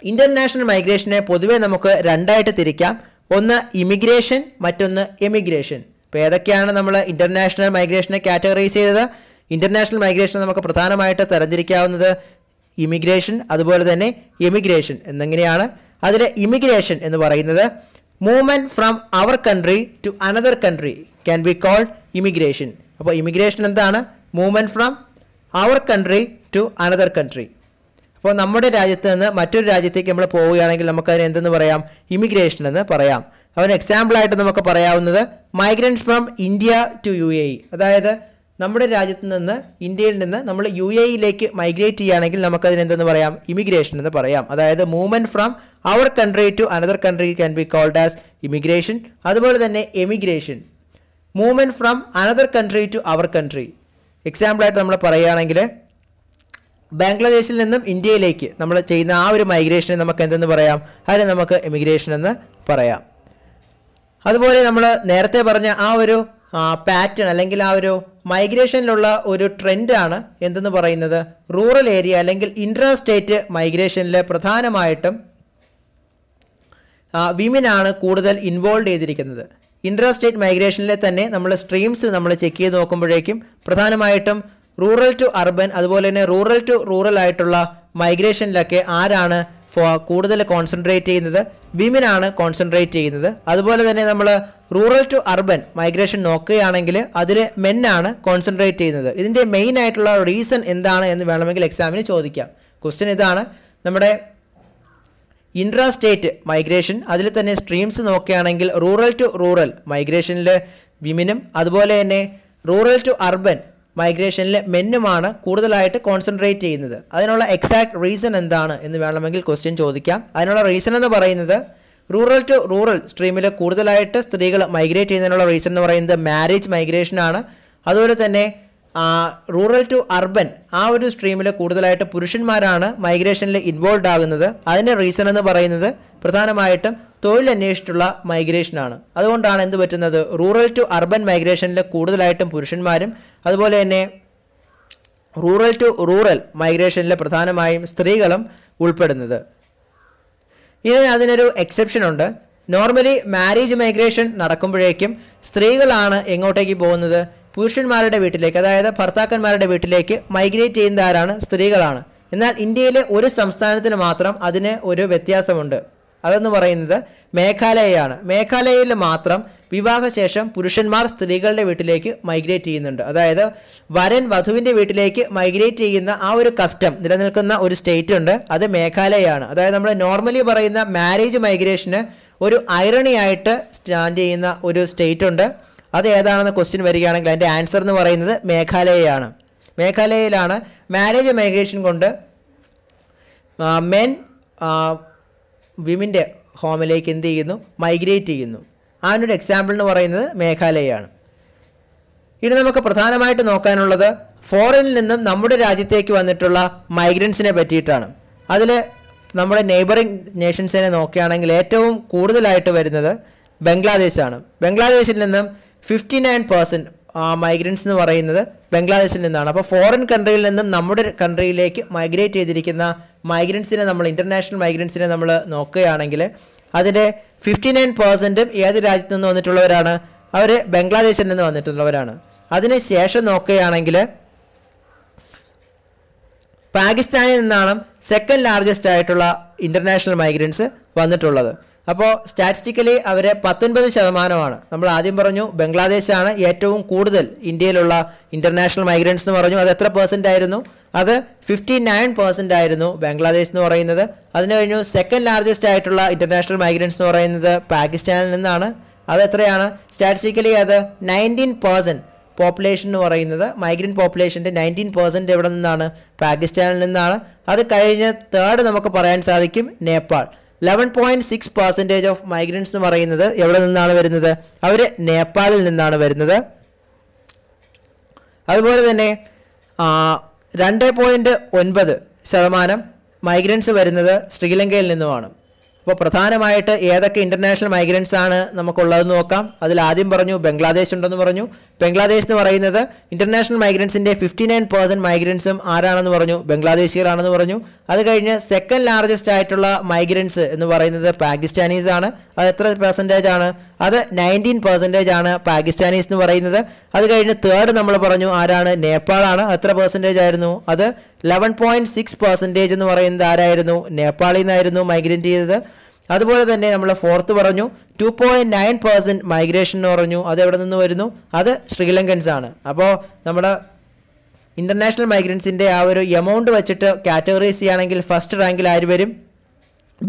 ഇൻ്റർനാഷണൽ മൈഗ്രേഷനെ പൊതുവെ നമുക്ക് രണ്ടായിട്ട് തിരിക്കാം ഒന്ന് ഇമിഗ്രേഷൻ മറ്റൊന്ന് എമിഗ്രേഷൻ ഇപ്പോൾ ഏതൊക്കെയാണ് നമ്മൾ ഇൻ്റർനാഷണൽ മൈഗ്രേഷനെ കാറ്റഗറൈസ് ചെയ്തത് ഇൻ്റർനാഷണൽ മൈഗ്രേഷൻ നമുക്ക് പ്രധാനമായിട്ട് തരംതിരിക്കാവുന്നത് ഇമിഗ്രേഷൻ അതുപോലെ തന്നെ എമിഗ്രേഷൻ എന്നിങ്ങനെയാണ് അതിൽ ഇമിഗ്രേഷൻ എന്ന് പറയുന്നത് movement from our country to another country can be called immigration അപ്പോൾ ഇമിഗ്രേഷൻ എന്താണ് movement from our country to another country അപ്പോൾ നമ്മുടെ രാജ്യത്ത് നിന്ന് മറ്റൊരു രാജ്യത്തേക്ക് നമ്മൾ പോവുകയാണെങ്കിൽ നമുക്കതിന് എന്തെന്ന് പറയാം ഇമിഗ്രേഷൻ എന്ന് പറയാം അവന് എക്സാമ്പിളായിട്ട് നമുക്ക് പറയാവുന്നത് migrant from India to U A അതായത് നമ്മുടെ രാജ്യത്ത് നിന്ന് ഇന്ത്യയിൽ നിന്ന് നമ്മൾ യു എയിലേക്ക് മൈഗ്രേറ്റ് ചെയ്യുകയാണെങ്കിൽ നമുക്കതിന് എന്തെന്ന് പറയാം ഇമിഗ്രേഷൻ എന്ന് പറയാം അതായത് movement from our country to another country can be called as immigration അതുപോലെ തന്നെ emigration movement from another country to our country എക്സാമ്പിളായിട്ട് നമ്മൾ പറയുകയാണെങ്കിൽ ബംഗ്ലാദേശിൽ നിന്നും ഇന്ത്യയിലേക്ക് നമ്മൾ ചെയ്യുന്ന ആ ഒരു മൈഗ്രേഷനെ നമുക്ക് എന്തെന്ന് പറയാം അതിനെ നമുക്ക് എമിഗ്രേഷൻ എന്ന് പറയാം അതുപോലെ നമ്മൾ നേരത്തെ പറഞ്ഞ ആ ഒരു പാറ്റേൺ അല്ലെങ്കിൽ ആ ഒരു മൈഗ്രേഷനിലുള്ള ഒരു ട്രെൻഡാണ് എന്തെന്ന് പറയുന്നത് റൂറൽ ഏരിയ അല്ലെങ്കിൽ ഇൻട്രാ സ്റ്റേറ്റ് മൈഗ്രേഷനിൽ പ്രധാനമായിട്ടും വിമനാണ് കൂടുതൽ ഇൻവോൾവ് ചെയ്തിരിക്കുന്നത് ഇൻട്രാ സ്റ്റേറ്റ് മൈഗ്രേഷനിലെ തന്നെ നമ്മൾ സ്ട്രീംസ് നമ്മൾ ചെക്ക് ചെയ്ത് നോക്കുമ്പോഴേക്കും പ്രധാനമായിട്ടും റൂറൽ ടു അർബൻ അതുപോലെ തന്നെ റൂറൽ ടു റൂറൽ ആയിട്ടുള്ള മൈഗ്രേഷനിലൊക്കെ ആരാണ് ഫോ കൂടുതൽ കോൺസെൻട്രേറ്റ് ചെയ്യുന്നത് വിമനാണ് കോൺസെൻട്രേറ്റ് ചെയ്യുന്നത് അതുപോലെ തന്നെ നമ്മൾ റൂറൽ ടു അർബൻ മൈഗ്രേഷൻ നോക്കുകയാണെങ്കിൽ അതിൽ മെന്നാണ് കോൺസെൻട്രേറ്റ് ചെയ്യുന്നത് ഇതിൻ്റെ മെയിൻ ആയിട്ടുള്ള റീസൺ എന്താണ് എന്ന് വേണമെങ്കിൽ എക്സാമിന് ചോദിക്കാം ക്വസ്റ്റ്യൻ ഇതാണ് നമ്മുടെ ഇൻട്രാ സ്റ്റേറ്റ് മൈഗ്രേഷൻ അതിൽ തന്നെ സ്ട്രീംസ് നോക്കുകയാണെങ്കിൽ റൂറൽ ടു റൂറൽ മൈഗ്രേഷനിൽ വിമനും അതുപോലെ തന്നെ റൂറൽ ടു അർബൻ മൈഗ്രേഷനിലെ മെന്നുമാണ് കൂടുതലായിട്ട് കോൺസെൻട്രേറ്റ് ചെയ്യുന്നത് അതിനുള്ള എക്സാക്ട് റീസൺ എന്താണ് എന്ന് വേണമെങ്കിൽ ക്വസ്റ്റ്യൻ ചോദിക്കാം അതിനുള്ള റീസൺ എന്ന് പറയുന്നത് റൂറൽ ടു റൂറൽ സ്ട്രീമിൽ കൂടുതലായിട്ട് സ്ത്രീകൾ മൈഗ്രേറ്റ് ചെയ്യുന്നതിനുള്ള റീസൺ എന്ന് പറയുന്നത് മാരേജ് മൈഗ്രേഷനാണ് അതുപോലെ തന്നെ റൂറൽ ടു അർബൻ ആ ഒരു സ്ട്രീമിൽ കൂടുതലായിട്ട് പുരുഷന്മാരാണ് മൈഗ്രേഷനിൽ ഇൻവോൾവ് ആകുന്നത് അതിൻ്റെ റീസൺ എന്ന് പറയുന്നത് പ്രധാനമായിട്ടും തൊഴിൽ അന്വേഷിച്ചുള്ള മൈഗ്രേഷനാണ് അതുകൊണ്ടാണ് എന്ത് പറ്റുന്നത് റൂറൽ ടു അർബൻ മൈഗ്രേഷനിൽ കൂടുതലായിട്ടും പുരുഷന്മാരും അതുപോലെ തന്നെ റൂറൽ ടു റൂറൽ മൈഗ്രേഷനിൽ പ്രധാനമായും സ്ത്രീകളും ഉൾപ്പെടുന്നത് ഇനി അതിനൊരു എക്സെപ്ഷൻ ഉണ്ട് നോർമലി മാരേജ് മൈഗ്രേഷൻ നടക്കുമ്പോഴേക്കും സ്ത്രീകളാണ് എങ്ങോട്ടേക്ക് പോകുന്നത് പുരുഷന്മാരുടെ വീട്ടിലേക്ക് അതായത് ഭർത്താക്കന്മാരുടെ വീട്ടിലേക്ക് മൈഗ്രേറ്റ് ചെയ്യുന്ന ആരാണ് സ്ത്രീകളാണ് എന്നാൽ ഇന്ത്യയിലെ ഒരു സംസ്ഥാനത്തിന് മാത്രം അതിന് ഒരു വ്യത്യാസമുണ്ട് അതെന്ന് പറയുന്നത് മേഘാലയയാണ് മേഘാലയയിൽ മാത്രം വിവാഹശേഷം പുരുഷന്മാർ സ്ത്രീകളുടെ വീട്ടിലേക്ക് മൈഗ്രേറ്റ് ചെയ്യുന്നുണ്ട് അതായത് വരൻ വധുവിൻ്റെ വീട്ടിലേക്ക് മൈഗ്രേറ്റ് ചെയ്യുന്ന ആ ഒരു കസ്റ്റം നിലനിൽക്കുന്ന ഒരു സ്റ്റേറ്റ് ഉണ്ട് അത് മേഘാലയയാണ് അതായത് നമ്മൾ നോർമലി പറയുന്ന മാരേജ് മൈഗ്രേഷന് ഒരു ഐറണിയായിട്ട് ആയിട്ട് സ്റ്റാൻഡ് ചെയ്യുന്ന ഒരു സ്റ്റേറ്റ് ഉണ്ട് അത് ഏതാണെന്ന് ക്വസ്റ്റ്യൻ വരികയാണെങ്കിൽ അതിൻ്റെ ആൻസർ എന്ന് പറയുന്നത് മേഘാലയയാണ് മേഘാലയയിലാണ് മാരേജ് മൈഗ്രേഷൻ കൊണ്ട് മെൻ വിമിൻ്റെ ഹോമിലേക്ക് എന്ത് ചെയ്യുന്നു മൈഗ്രേറ്റ് ചെയ്യുന്നു അതിനൊരു എക്സാമ്പിൾ എന്ന് പറയുന്നത് മേഘാലയയാണ് ഇനി നമുക്ക് പ്രധാനമായിട്ട് നോക്കാനുള്ളത് ഫോറിനിൽ നിന്നും നമ്മുടെ രാജ്യത്തേക്ക് വന്നിട്ടുള്ള മൈഗ്രൻസിനെ പറ്റിയിട്ടാണ് അതിൽ നമ്മുടെ നെയ്ബറിങ് നേഷൻസിനെ നോക്കുകയാണെങ്കിൽ ഏറ്റവും കൂടുതലായിട്ട് വരുന്നത് ബംഗ്ലാദേശാണ് ബംഗ്ലാദേശിൽ നിന്നും ഫിഫ്റ്റി നയൻ പെർസെൻറ്റ് മൈഗ്രൻസ് എന്ന് പറയുന്നത് ബംഗ്ലാദേശിൽ നിന്നാണ് അപ്പോൾ ഫോറിൻ കൺട്രിയിൽ നിന്നും നമ്മുടെ കൺട്രിയിലേക്ക് മൈഗ്രേറ്റ് ചെയ്തിരിക്കുന്ന മൈഗ്രൻസിനെ നമ്മൾ ഇൻ്റർനാഷണൽ മൈഗ്രൻസിനെ നമ്മൾ നോക്കുകയാണെങ്കിൽ അതിൻ്റെ ഫിഫ്റ്റി നയൻ പെർസെൻറ്റും ഏത് രാജ്യത്തു നിന്ന് വന്നിട്ടുള്ളവരാണ് അവർ ബംഗ്ലാദേശിൽ നിന്ന് വന്നിട്ടുള്ളവരാണ് അതിന് ശേഷം നോക്കുകയാണെങ്കിൽ പാകിസ്ഥാനിൽ നിന്നാണ് സെക്കൻഡ് ലാർജസ്റ്റ് ആയിട്ടുള്ള ഇൻ്റർനാഷണൽ മൈഗ്രൻസ് വന്നിട്ടുള്ളത് അപ്പോൾ സ്റ്റാറ്റിസ്റ്റിക്കലി അവർ പത്തൊൻപത് ശതമാനമാണ് നമ്മൾ ആദ്യം പറഞ്ഞു ബംഗ്ലാദേശാണ് ഏറ്റവും കൂടുതൽ ഇന്ത്യയിലുള്ള ഇൻ്റർനാഷണൽ മൈഗ്രൻസ് എന്ന് പറഞ്ഞു അത് എത്ര പേഴ്സൻ്റ് ആയിരുന്നു അത് ഫിഫ്റ്റി നയൻ പേഴ്സൻ്റ് ആയിരുന്നു ബംഗ്ലാദേശ് എന്ന് പറയുന്നത് അതിന് കഴിഞ്ഞു സെക്കൻഡ് ലാർജസ്റ്റ് ആയിട്ടുള്ള ഇൻ്റർനാഷണൽ മൈഗ്രൻസ് എന്ന് പറയുന്നത് പാകിസ്ഥാനിൽ നിന്നാണ് അത് എത്രയാണ് സ്റ്റാറ്റിസ്റ്റിക്കലി അത് നയൻറ്റീൻ പേഴ്സൻറ്റ് പോപ്പുലേഷൻ എന്ന് പറയുന്നത് മൈഗ്രൻ്റ് പോപ്പുലേഷൻ്റെ നയൻറ്റീൻ പേഴ്സൻറ്റ് എവിടെ നിന്നാണ് പാകിസ്ഥാനിൽ നിന്നാണ് അത് കഴിഞ്ഞ് തേർഡ് നമുക്ക് പറയാൻ സാധിക്കും Nepal eleven point six percentage of migrants എന്ന് പറയുന്നത് എവിടെ നിന്നാണ് വരുന്നത് അവർ നേപ്പാളിൽ നിന്നാണ് വരുന്നത് അതുപോലെ തന്നെ രണ്ട് പോയിൻറ്റ് ഒൻപത് ശതമാനം മൈഗ്രൻസ് വരുന്നത് ശ്രീലങ്കയിൽ നിന്നുമാണ് അപ്പോൾ പ്രധാനമായിട്ട് ഏതൊക്കെ ഇൻ്റർനാഷണൽ മൈഗ്രൻസ് ആണ് നമുക്കുള്ളതെന്ന് നോക്കാം അതിൽ ആദ്യം പറഞ്ഞു ബംഗ്ലാദേശ് ഉണ്ടെന്ന് പറഞ്ഞു ബംഗ്ലാദേശ് എന്ന് പറയുന്നത് ഇൻ്റർനാഷണൽ മൈഗ്രൻസിൻ്റെ ഫിഫ്റ്റി നയൻ മൈഗ്രൻസും ആരാണെന്ന് പറഞ്ഞു ബംഗ്ലാദേശികളാണെന്ന് പറഞ്ഞു അത് കഴിഞ്ഞ് സെക്കൻഡ് ലാർജസ്റ്റ് ആയിട്ടുള്ള മൈഗ്രൻസ് എന്ന് പറയുന്നത് പാകിസ്ഥാനീസ് ആണ് അത് എത്ര പെർസെൻറ്റേജ് ആണ് അത് നയൻറ്റീൻ പെർസെൻറ്റേജ് ആണ് പാകിസ്ഥാനീസ് എന്ന് പറയുന്നത് അത് കഴിഞ്ഞ് തേർഡ് നമ്മൾ പറഞ്ഞു ആരാണ് നേപ്പാളാണ് എത്ര പെർസെൻറ്റേജ് ആയിരുന്നു അത് ലെവൻ പോയിൻറ്റ് സിക്സ് പെർസെൻറ്റേജ് എന്ന് പറയുന്നത് ആരായിരുന്നു നേപ്പാളിൽ നിന്നായിരുന്നു മൈഗ്രേറ്റ് ചെയ്തത് അതുപോലെ തന്നെ നമ്മൾ ഫോർത്ത് പറഞ്ഞു two point nine percent migration എന്ന് പറഞ്ഞു അത് എവിടെ നിന്ന് വരുന്നു അത് ശ്രീലങ്കൻസ് ആണ് അപ്പോൾ നമ്മുടെ ഇൻ്റർനാഷണൽ മൈഗ്രൻസിൻ്റെ ആ ഒരു എമൗണ്ട് വെച്ചിട്ട് കാറ്റഗറൈസ് ചെയ്യുകയാണെങ്കിൽ ഫസ്റ്റ് റാങ്കിൽ ആര് വരും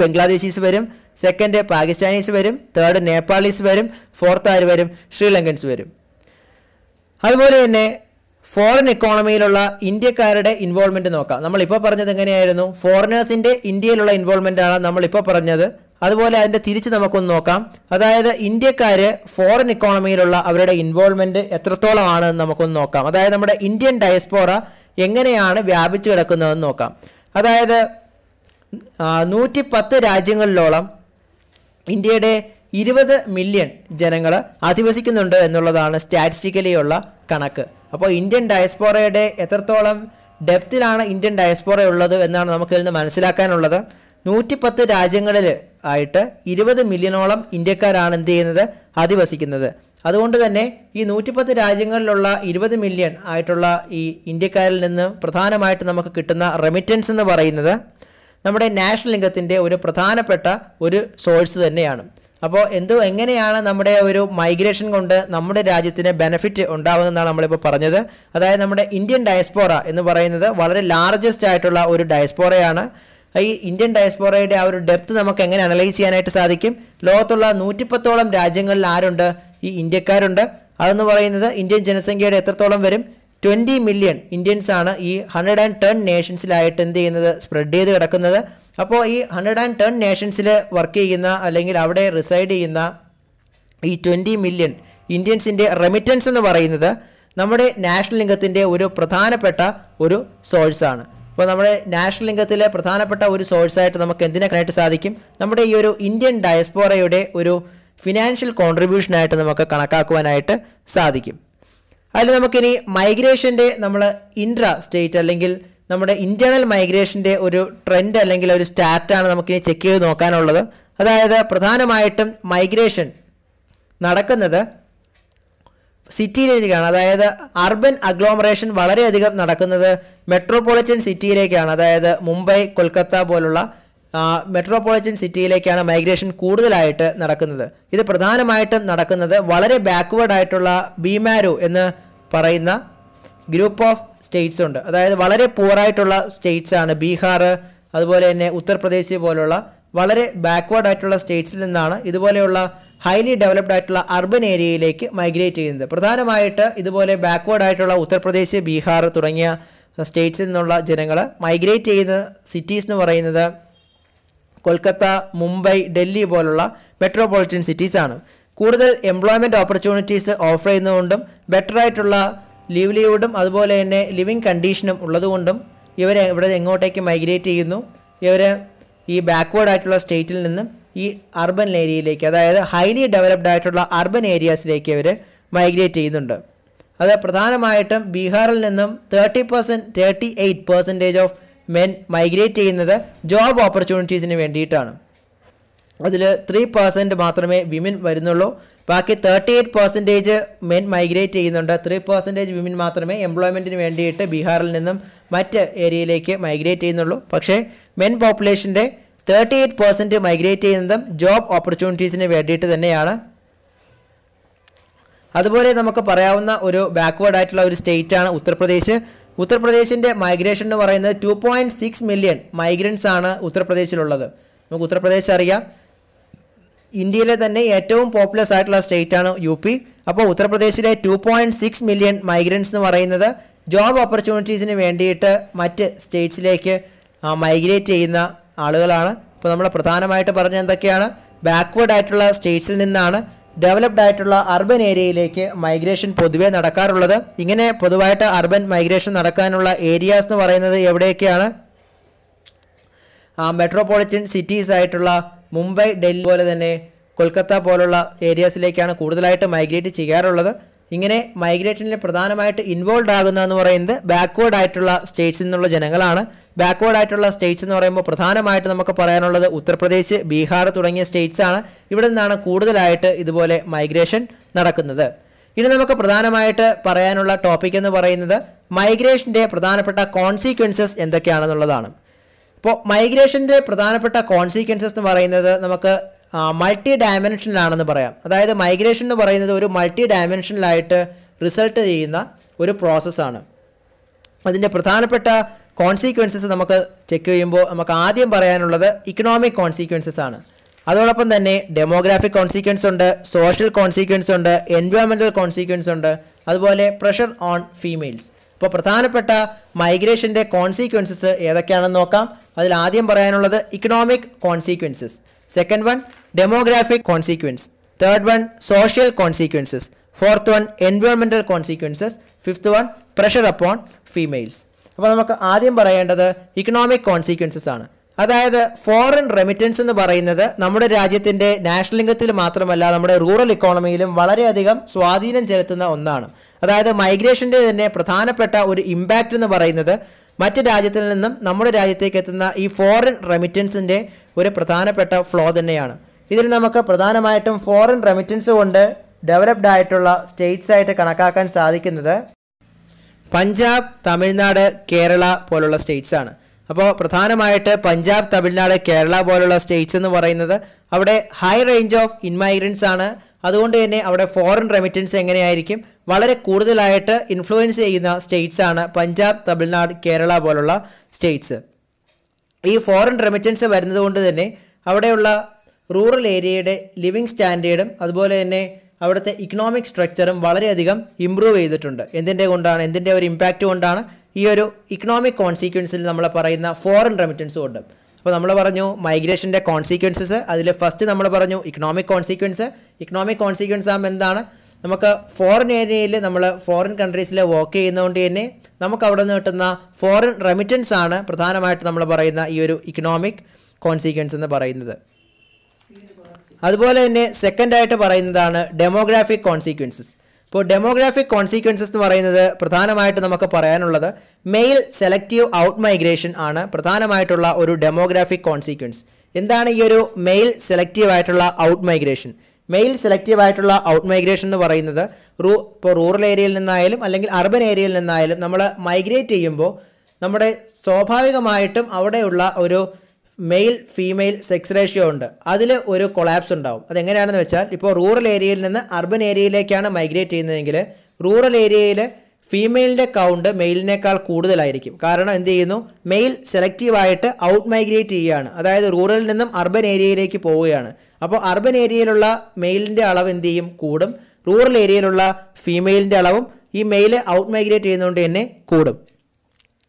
ബംഗ്ലാദേശീസ് വരും സെക്കൻഡ് പാകിസ്ഥാനീസ് വരും തേർഡ് നേപ്പാളീസ് വരും ഫോർത്ത് ആര് വരും ശ്രീലങ്കൻസ് വരും അതുപോലെ തന്നെ ഫോറിൻ എക്കോണമിയിലുള്ള ഇന്ത്യക്കാരുടെ ഇൻവോൾവ്മെൻറ്റ് നോക്കാം നമ്മളിപ്പോൾ പറഞ്ഞത് എങ്ങനെയായിരുന്നു ഫോറിനേഴ്സിൻ്റെ ഇന്ത്യയിലുള്ള ഇൻവോൾവ്മെൻ്റ് ആണ് നമ്മളിപ്പോൾ പറഞ്ഞത് അതുപോലെ അതിൻ്റെ തിരിച്ച് നമുക്കൊന്ന് നോക്കാം അതായത് ഇന്ത്യക്കാർ ഫോറിൻ ഇക്കോണമിയിലുള്ള അവരുടെ ഇൻവോൾവ്മെൻറ്റ് എത്രത്തോളമാണ് എന്ന് നമുക്കൊന്ന് നോക്കാം അതായത് നമ്മുടെ ഇന്ത്യൻ ഡയസ്പോറ എങ്ങനെയാണ് വ്യാപിച്ചു കിടക്കുന്നതെന്ന് നോക്കാം അതായത് നൂറ്റി പത്ത് രാജ്യങ്ങളിലോളം ഇന്ത്യയുടെ ഇരുപത് മില്യൺ ജനങ്ങൾ അധിവസിക്കുന്നുണ്ട് എന്നുള്ളതാണ് സ്റ്റാറ്റിസ്റ്റിക്കലിയുള്ള കണക്ക് അപ്പോൾ ഇന്ത്യൻ ഡയസ്പോറയുടെ എത്രത്തോളം ഡെപ്തിലാണ് ഇന്ത്യൻ ഡയസ്പോറ ഉള്ളത് എന്നാണ് നമുക്കിതിൽ നിന്ന് മനസ്സിലാക്കാനുള്ളത് നൂറ്റിപ്പത്ത് രാജ്യങ്ങളിൽ ആയിട്ട് ഇരുപത് മില്യണോളം ഇന്ത്യക്കാരാണ് എന്ത് ചെയ്യുന്നത് അധിവസിക്കുന്നത് അതുകൊണ്ട് തന്നെ ഈ നൂറ്റിപ്പത്ത് രാജ്യങ്ങളിലുള്ള ഇരുപത് മില്യൺ ആയിട്ടുള്ള ഈ ഇന്ത്യക്കാരിൽ നിന്ന് പ്രധാനമായിട്ട് നമുക്ക് കിട്ടുന്ന റെമിറ്റൻസ് എന്ന് പറയുന്നത് നമ്മുടെ നാഷണൽ ഇൻകത്തിൻ്റെ ഒരു പ്രധാനപ്പെട്ട ഒരു സോഴ്സ് തന്നെയാണ് അപ്പോൾ എന്ത് എങ്ങനെയാണ് നമ്മുടെ ഒരു മൈഗ്രേഷൻ കൊണ്ട് നമ്മുടെ രാജ്യത്തിന് ബെനിഫിറ്റ് ഉണ്ടാകുമെന്നാണ് നമ്മളിപ്പോൾ പറഞ്ഞത് അതായത് നമ്മുടെ ഇന്ത്യൻ ഡയസ്പോറ എന്ന് പറയുന്നത് വളരെ ലാർജസ്റ്റ് ആയിട്ടുള്ള ഒരു ഡയസ്പോറയാണ് ഈ ഇന്ത്യൻ ഡയസ്പോറയുടെ ആ ഒരു ഡെപ്ത് നമുക്ക് എങ്ങനെ അനലൈസ് ചെയ്യാനായിട്ട് സാധിക്കും ലോകത്തുള്ള നൂറ്റിപ്പത്തോളം രാജ്യങ്ങളിൽ ആരുണ്ട് ഈ ഇന്ത്യക്കാരുണ്ട് അതെന്ന് പറയുന്നത് ഇന്ത്യൻ ജനസംഖ്യയുടെ എത്രത്തോളം വരും ട്വൻറ്റി മില്യൺ ഇന്ത്യൻസ് ആണ് ഈ ഹൺഡ്രഡ് ആൻഡ് ടെൻ നേഷൻസിലായിട്ട് എന്ത് ചെയ്യുന്നത് സ്പ്രെഡ് ചെയ്ത് കിടക്കുന്നത് അപ്പോൾ ഈ ഹൺഡ്രഡ് ആൻഡ് ടെൻ നേഷൻസിൽ വർക്ക് ചെയ്യുന്ന അല്ലെങ്കിൽ അവിടെ റിസൈഡ് ചെയ്യുന്ന ഈ ട്വൻറ്റി മില്യൺ ഇന്ത്യൻസിൻ്റെ റെമിറ്റൻസ് എന്ന് പറയുന്നത് നമ്മുടെ നാഷണൽ ഇൻകത്തിൻ്റെ ഒരു പ്രധാനപ്പെട്ട ഒരു സോഴ്സാണ് അപ്പോൾ നമ്മുടെ നാഷണൽ ലിംഗത്തിലെ പ്രധാനപ്പെട്ട ഒരു സോഴ്സായിട്ട് നമുക്ക് എന്തിനെ കണ്ടിട്ട് സാധിക്കും നമ്മുടെ ഈ ഒരു ഇന്ത്യൻ ഡയസ്പോറയുടെ ഒരു ഫിനാൻഷ്യൽ കോൺട്രിബ്യൂഷനായിട്ട് നമുക്ക് കണക്കാക്കുവാനായിട്ട് സാധിക്കും അതിൽ നമുക്കിനി മൈഗ്രേഷൻ്റെ നമ്മൾ ഇൻട്ര സ്റ്റേറ്റ് അല്ലെങ്കിൽ നമ്മുടെ ഇൻറ്റേർണൽ മൈഗ്രേഷൻ്റെ ഒരു ട്രെൻഡ് അല്ലെങ്കിൽ ഒരു സ്റ്റാറ്റാണ് നമുക്കിനി ചെക്ക് ചെയ്ത് നോക്കാനുള്ളത് അതായത് പ്രധാനമായിട്ടും മൈഗ്രേഷൻ നടക്കുന്നത് സിറ്റിയിലേക്കാണ് അതായത് അർബൻ അഗ്ലോമറേഷൻ വളരെയധികം നടക്കുന്നത് മെട്രോപൊളിറ്റൻ സിറ്റിയിലേക്കാണ് അതായത് മുംബൈ കൊൽക്കത്ത പോലുള്ള മെട്രോപൊളിറ്റൻ സിറ്റിയിലേക്കാണ് മൈഗ്രേഷൻ കൂടുതലായിട്ട് നടക്കുന്നത് ഇത് പ്രധാനമായിട്ടും നടക്കുന്നത് വളരെ ബാക്ക്വേർഡ് ആയിട്ടുള്ള ബീമാരു എന്ന് പറയുന്ന ഗ്രൂപ്പ് ഓഫ് സ്റ്റേറ്റ്സ് ഉണ്ട് അതായത് വളരെ പൂറായിട്ടുള്ള സ്റ്റേറ്റ്സ് ആണ് ബീഹാർ അതുപോലെ തന്നെ ഉത്തർപ്രദേശ് പോലുള്ള വളരെ ബാക്ക്വേർഡ് ആയിട്ടുള്ള സ്റ്റേറ്റ്സിൽ നിന്നാണ് ഇതുപോലെയുള്ള ഹൈലി ഡെവലപ്ഡ് ആയിട്ടുള്ള അർബൻ ഏരിയയിലേക്ക് മൈഗ്രേറ്റ് ചെയ്യുന്നത് പ്രധാനമായിട്ട് ഇതുപോലെ ബാക്ക്വേഡ് ആയിട്ടുള്ള ഉത്തർപ്രദേശ് ബീഹാർ തുടങ്ങിയ സ്റ്റേറ്റ്സിൽ നിന്നുള്ള ജനങ്ങൾ മൈഗ്രേറ്റ് ചെയ്യുന്ന സിറ്റീസ് എന്ന് പറയുന്നത് കൊൽക്കത്ത മുംബൈ ഡൽഹി പോലുള്ള മെട്രോപൊളിറ്റൻ സിറ്റീസാണ് കൂടുതൽ എംപ്ലോയ്മെൻറ്റ് ഓപ്പർച്യൂണിറ്റീസ് ഓഫർ ചെയ്യുന്നതുകൊണ്ടും ബെറ്റർ ആയിട്ടുള്ള ലിവ്ലിഹുഡും അതുപോലെ തന്നെ ലിവിങ് കണ്ടീഷനും ഉള്ളതുകൊണ്ടും ഇവരെ ഇവിടെ എങ്ങോട്ടേക്ക് മൈഗ്രേറ്റ് ചെയ്യുന്നു ഇവർ ഈ ബാക്ക്വേഡ് ആയിട്ടുള്ള സ്റ്റേറ്റിൽ നിന്നും ഈ അർബൻ ഏരിയയിലേക്ക് അതായത് ഹൈലി ഡെവലപ്ഡ് ആയിട്ടുള്ള അർബൻ ഏരിയാസിലേക്ക് ഇവർ മൈഗ്രേറ്റ് ചെയ്യുന്നുണ്ട് അത് പ്രധാനമായിട്ടും ബീഹാറിൽ നിന്നും thirty percent thirty eight percentage of men migrate ചെയ്യുന്നത് ജോബ് ഓപ്പർച്യൂണിറ്റീസിന് വേണ്ടിയിട്ടാണ് അതിൽ ത്രീ പെർസെൻറ്റ് മാത്രമേ വിമൻ വരുന്നുള്ളൂ ബാക്കി thirty eight percentage men migrate ചെയ്യുന്നുണ്ട് ത്രീ പെർസെൻറ്റേജ് വിമൻ മാത്രമേ എംപ്ലോയ്മെൻറ്റിന് വേണ്ടിയിട്ട് ബീഹാറിൽ നിന്നും മറ്റ് ഏരിയയിലേക്ക് മൈഗ്രേറ്റ് ചെയ്യുന്നുള്ളൂ പക്ഷേ മെൻ പോപ്പുലേഷൻ്റെ തേർട്ടി എയ്റ്റ് പെർസെൻറ്റ് മൈഗ്രേറ്റ് ചെയ്യുന്നതും ജോബ് ഓപ്പർച്യൂണിറ്റീസിന് വേണ്ടിയിട്ട് തന്നെയാണ് അതുപോലെ നമുക്ക് പറയാവുന്ന ഒരു ബാക്ക്വേഡ് ആയിട്ടുള്ള ഒരു സ്റ്റേറ്റ് ആണ് ഉത്തർപ്രദേശ് ഉത്തർപ്രദേശിൻ്റെ മൈഗ്രേഷൻ എന്ന് പറയുന്നത് two point six million migrants ആണ് ഉത്തർപ്രദേശിലുള്ളത് നമുക്ക് ഉത്തർപ്രദേശ് അറിയാം ഇന്ത്യയിലെ തന്നെ ഏറ്റവും പോപ്പുലസ് ആയിട്ടുള്ള സ്റ്റേറ്റ് ആണ് യു പി അപ്പോൾ ഉത്തർപ്രദേശിലെ two point six million migrants എന്ന് പറയുന്നത് ജോബ് ഓപ്പർച്യൂണിറ്റീസിന് വേണ്ടിയിട്ട് മറ്റ് സ്റ്റേറ്റ്സിലേക്ക് മൈഗ്രേറ്റ് ചെയ്യുന്ന ആളുകളാണ് ഇപ്പോൾ നമ്മൾ പ്രധാനമായിട്ട് പറഞ്ഞ എന്തൊക്കെയാണ് ബാക്ക്വേർഡ് ആയിട്ടുള്ള സ്റ്റേറ്റ്സിൽ നിന്നാണ് ഡെവലപ്ഡ് ആയിട്ടുള്ള അർബൻ ഏരിയയിലേക്ക് മൈഗ്രേഷൻ പൊതുവെ നടക്കാറുള്ളത് ഇങ്ങനെ പൊതുവായിട്ട് അർബൻ മൈഗ്രേഷൻ നടക്കാനുള്ള ഏരിയാസ് എന്ന് പറയുന്നത് എവിടെയൊക്കെയാണ് മെട്രോപൊളിറ്റൻ സിറ്റീസ് ആയിട്ടുള്ള മുംബൈ ഡൽഹി പോലെ തന്നെ കൊൽക്കത്ത പോലുള്ള ഏരിയാസിലേക്കാണ് കൂടുതലായിട്ട് മൈഗ്രേറ്റ് ചെയ്യാറുള്ളത് ഇങ്ങനെ മൈഗ്രേഷനിൽ പ്രധാനമായിട്ട് ഇൻവോൾവ് ആകുന്നതെന്ന് പറയുന്നത് ബാക്ക്വേർഡ് ആയിട്ടുള്ള സ്റ്റേറ്റ്സിൽ നിന്നുള്ള ജനങ്ങളാണ് ബാക്ക്വേർഡ് ആയിട്ടുള്ള സ്റ്റേറ്റ്സ് എന്ന് പറയുമ്പോൾ പ്രധാനമായിട്ട് നമുക്ക് പറയാനുള്ളത് ഉത്തർപ്രദേശ് ബീഹാർ തുടങ്ങിയ സ്റ്റേറ്റ്സ് ആണ് ഇവിടെ നിന്നാണ് കൂടുതലായിട്ട് ഇതുപോലെ മൈഗ്രേഷൻ നടക്കുന്നത് ഇനി നമുക്ക് പ്രധാനമായിട്ട് പറയാനുള്ള ടോപ്പിക് എന്ന് പറയുന്നത് മൈഗ്രേഷൻ്റെ പ്രധാനപ്പെട്ട കോൺസിക്വൻസസ് എന്തൊക്കെയാണെന്നുള്ളതാണ് ഇപ്പോൾ മൈഗ്രേഷൻ്റെ പ്രധാനപ്പെട്ട കോൺസിക്വൻസസ് എന്ന് പറയുന്നത് നമുക്ക് മൾട്ടി ഡയമെൻഷനിലാണെന്ന് പറയാം അതായത് മൈഗ്രേഷൻ എന്ന് പറയുന്നത് ഒരു മൾട്ടി ഡയമെൻഷനിലായിട്ട് റിസൾട്ട് ചെയ്യുന്ന ഒരു പ്രോസസ്സാണ് അതിൻ്റെ പ്രധാനപ്പെട്ട കോൺസിക്വൻസസ് നമുക്ക് ചെക്ക് ചെയ്യുമ്പോൾ നമുക്ക് ആദ്യം പറയാനുള്ളത് ഇക്കണോമിക് കോൺസിക്വൻസസ് ആണ് അതോടൊപ്പം തന്നെ ഡെമോഗ്രാഫിക് കോൺസിക്വൻസ് ഉണ്ട് സോഷ്യൽ കോൺസിക്വൻസ് ഉണ്ട് എൻവയോൺമെൻ്റൽ കോൺസിക്വൻസ് ഉണ്ട് അതുപോലെ പ്രഷർ ഓൺ ഫീമെയിൽസ് ഇപ്പോൾ പ്രധാനപ്പെട്ട മൈഗ്രേഷൻ്റെ കോൺസിക്വൻസസ് ഏതൊക്കെയാണെന്ന് നോക്കാം അതിൽ ആദ്യം പറയാനുള്ളത് economic consequences second one demographic consequence third one social consequences fourth one environmental consequences fifth one pressure upon females അപ്പോൾ നമുക്ക് ആദ്യം പറയേണ്ടത് ഇക്കണോമിക് കോൺസിക്വൻസസ് ആണ് അതായത് ഫോറിൻ റെമിറ്റൻസ് എന്ന് പറയുന്നത് നമ്മുടെ രാജ്യത്തിൻ്റെ നാഷണൽ ഇംഗത്തിൽ മാത്രമല്ല നമ്മുടെ റൂറൽ ഇക്കോണമിയിലും വളരെയധികം സ്വാധീനം ചെലുത്തുന്ന ഒന്നാണ് അതായത് മൈഗ്രേഷൻ്റെ തന്നെ പ്രധാനപ്പെട്ട ഒരു ഇമ്പാക്റ്റ് എന്ന് പറയുന്നത് മറ്റ് രാജ്യത്തിൽ നിന്നും നമ്മുടെ രാജ്യത്തേക്ക് എത്തുന്ന ഈ ഫോറിൻ റെമിറ്റൻസിൻ്റെ ഒരു പ്രധാനപ്പെട്ട ഫ്ലോ തന്നെയാണ് ഇതിൽ നമുക്ക് പ്രധാനമായിട്ടും ഫോറിൻ റെമിറ്റൻസ് കൊണ്ട് ഡെവലപ്ഡ് ആയിട്ടുള്ള സ്റ്റേറ്റ്സ് ആയിട്ട് കണക്കാക്കാൻ സാധിക്കുന്നത് പഞ്ചാബ് തമിഴ്നാട് കേരള പോലുള്ള സ്റ്റേറ്റ്സ് ആണ് അപ്പോൾ പ്രധാനമായിട്ട് പഞ്ചാബ് തമിഴ്നാട് കേരള പോലുള്ള സ്റ്റേറ്റ്സ് എന്ന് പറയുന്നത് അവിടെ ഹൈ റേഞ്ച് ഓഫ് ഇൻമൈഗ്രൻസ് ആണ് അതുകൊണ്ട് തന്നെ അവിടെ ഫോറിൻ റെമിറ്റൻസ് എങ്ങനെയായിരിക്കും വളരെ കൂടുതലായിട്ട് ഇൻഫ്ലുവൻസ് ചെയ്യുന്ന സ്റ്റേറ്റ്സ് ആണ് പഞ്ചാബ് തമിഴ്നാട് കേരള പോലുള്ള സ്റ്റേറ്റ്സ് ഈ ഫോറിൻ റെമിറ്റൻസ് വരുന്നത് കൊണ്ട് തന്നെ അവിടെയുള്ള റൂറൽ ഏരിയയുടെ ലിവിങ് സ്റ്റാൻഡേർഡും അതുപോലെ തന്നെ അവിടുത്തെ ഇക്കണോമിക് സ്ട്രക്ചറും വളരെയധികം ഇമ്പ്രൂവ് ചെയ്തിട്ടുണ്ട് എന്തിൻ്റെ കൊണ്ടാണ് എന്തിൻ്റെ ഒരു ഇമ്പാക്റ്റ് കൊണ്ടാണ് ഈ ഒരു ഇക്കണോമിക് കോൺസിക്വൻസിൽ നമ്മൾ പറയുന്ന ഫോറിൻ റെമിറ്റൻസ് കൊണ്ട് അപ്പോൾ നമ്മൾ പറഞ്ഞു മൈഗ്രേഷൻ്റെ കോൺസിക്വൻസസ് അതിൽ ഫസ്റ്റ് നമ്മൾ പറഞ്ഞു ഇക്കണോമിക് കോൺസിക്വൻസ് ഇക്കണോമിക് കോൺസിക്വൻസ് ആകുമ്പോൾ എന്താണ് നമുക്ക് ഫോറിൻ ഏരിയയിൽ നമ്മൾ ഫോറിൻ കൺട്രീസിൽ വർക്ക് ചെയ്യുന്നതുകൊണ്ട് തന്നെ നമുക്ക് അവിടെ നിന്ന് കിട്ടുന്ന ഫോറിൻ റെമിറ്റൻസ് ആണ് പ്രധാനമായിട്ട് നമ്മൾ പറയുന്ന ഈ ഒരു ഇക്കണോമിക് കോൺസിക്വൻസ് എന്ന് പറയുന്നത് അതുപോലെ തന്നെ സെക്കൻഡ് ആയിട്ട് പറയുന്നതാണ് ഡെമോഗ്രാഫിക് കോൺസിക്വൻസസ് ഇപ്പോൾ ഡെമോഗ്രാഫിക് കോൺസിക്വൻസസ് എന്ന് പറയുന്നത് പ്രധാനമായിട്ട് നമുക്ക് പറയാനുള്ളത് മെയിൽ സെലക്റ്റീവ് ഔട്ട് മൈഗ്രേഷൻ ആണ് പ്രധാനമായിട്ടുള്ള ഒരു ഡെമോഗ്രാഫിക് കോൺസിക്വൻസ് എന്താണ് ഈ ഒരു മെയിൽ സെലക്റ്റീവ് ആയിട്ടുള്ള ഔട്ട് മൈഗ്രേഷൻ മെയിൽ സെലക്റ്റീവ് ആയിട്ടുള്ള ഔട്ട് മൈഗ്രേഷൻ എന്ന് പറയുന്നത് റൂ ഇപ്പോൾ റൂറൽ ഏരിയയിൽ നിന്നായാലും അല്ലെങ്കിൽ അർബൻ ഏരിയയിൽ നിന്നായാലും നമ്മൾ മൈഗ്രേറ്റ് ചെയ്യുമ്പോൾ നമ്മുടെ സ്വാഭാവികമായിട്ടും അവിടെയുള്ള ഒരു മെയിൽ ഫീമെയിൽ സെക്സ് റേഷ്യോ ഉണ്ട് അതിൽ ഒരു കൊളാപ്സ് ഉണ്ടാവും അതെങ്ങനെയാണെന്ന് വെച്ചാൽ ഇപ്പോൾ റൂറൽ ഏരിയയിൽ നിന്ന് അർബൻ ഏരിയയിലേക്കാണ് മൈഗ്രേറ്റ് ചെയ്യുന്നതെങ്കിൽ റൂറൽ ഏരിയയിൽ ഫീമെയിലിൻ്റെ കൗണ്ട് മെയിലിനേക്കാൾ കൂടുതലായിരിക്കും കാരണം എന്ത് ചെയ്യുന്നു മെയിൽ സെലക്റ്റീവായിട്ട് ഔട്ട് മൈഗ്രേറ്റ് ചെയ്യുകയാണ് അതായത് റൂറലിൽ നിന്നും അർബൻ ഏരിയയിലേക്ക് പോവുകയാണ് അപ്പോൾ അർബൻ ഏരിയയിലുള്ള മെയിലിൻ്റെ അളവ് എന്ത് ചെയ്യും കൂടും റൂറൽ ഏരിയയിലുള്ള ഫീമെയിലിൻ്റെ അളവും ഈ മെയിൽ ഔട്ട് മൈഗ്രേറ്റ് ചെയ്യുന്നതുകൊണ്ട് തന്നെ കൂടും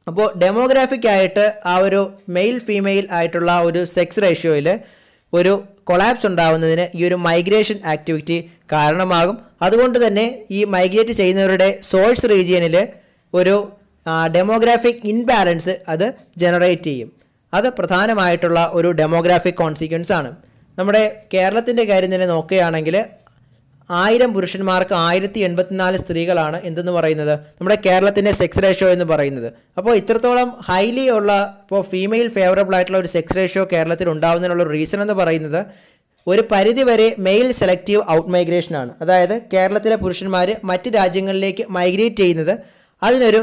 അപ്പോൾ ഡെമോഗ്രാഫിക് ആയിട്ട് ആ ഒരു മെയിൽ ഫീമെയിൽ ആയിട്ടുള്ള ഒരു സെക്സ് റേഷ്യോയിൽ ഒരു കൊളാപ്സ് ഉണ്ടാവുന്നതിന് ഈ ഒരു മൈഗ്രേഷൻ ആക്ടിവിറ്റി കാരണമാകും അതുകൊണ്ട് തന്നെ ഈ മൈഗ്രേറ്റ് ചെയ്യുന്നവരുടെ സോഴ്സ് റീജിയനിൽ ഒരു ഡെമോഗ്രാഫിക് ഇൻബാലൻസ് അത് ജനറേറ്റ് ചെയ്യും അത് പ്രധാനമായിട്ടുള്ള ഒരു ഡെമോഗ്രാഫിക് കോൺസിക്വൻസ് ആണ് നമ്മുടെ കേരളത്തിൻ്റെ കാര്യം തന്നെ നോക്കുകയാണെങ്കിൽ ആയിരം പുരുഷന്മാർക്ക് ആയിരത്തി എൺപത്തിനാല് സ്ത്രീകളാണ് എന്തെന്ന് പറയുന്നത് നമ്മുടെ കേരളത്തിൻ്റെ സെക്സ് റേഷ്യോ എന്ന് പറയുന്നത് അപ്പോൾ ഇത്രത്തോളം ഹൈലി ഉള്ള ഇപ്പോൾ ഫീമെയിൽ ഫേവറബിൾ ആയിട്ടുള്ള ഒരു സെക്സ് റേഷ്യോ കേരളത്തിൽ ഉണ്ടാകുന്നതിനുള്ള റീസൺ എന്ന് പറയുന്നത് ഒരു പരിധിവരെ മെയിൽ സെലക്റ്റീവ് ഔട്ട് മൈഗ്രേഷനാണ് അതായത് കേരളത്തിലെ പുരുഷന്മാർ മറ്റ് രാജ്യങ്ങളിലേക്ക് മൈഗ്രേറ്റ് ചെയ്യുന്നത് അതിനൊരു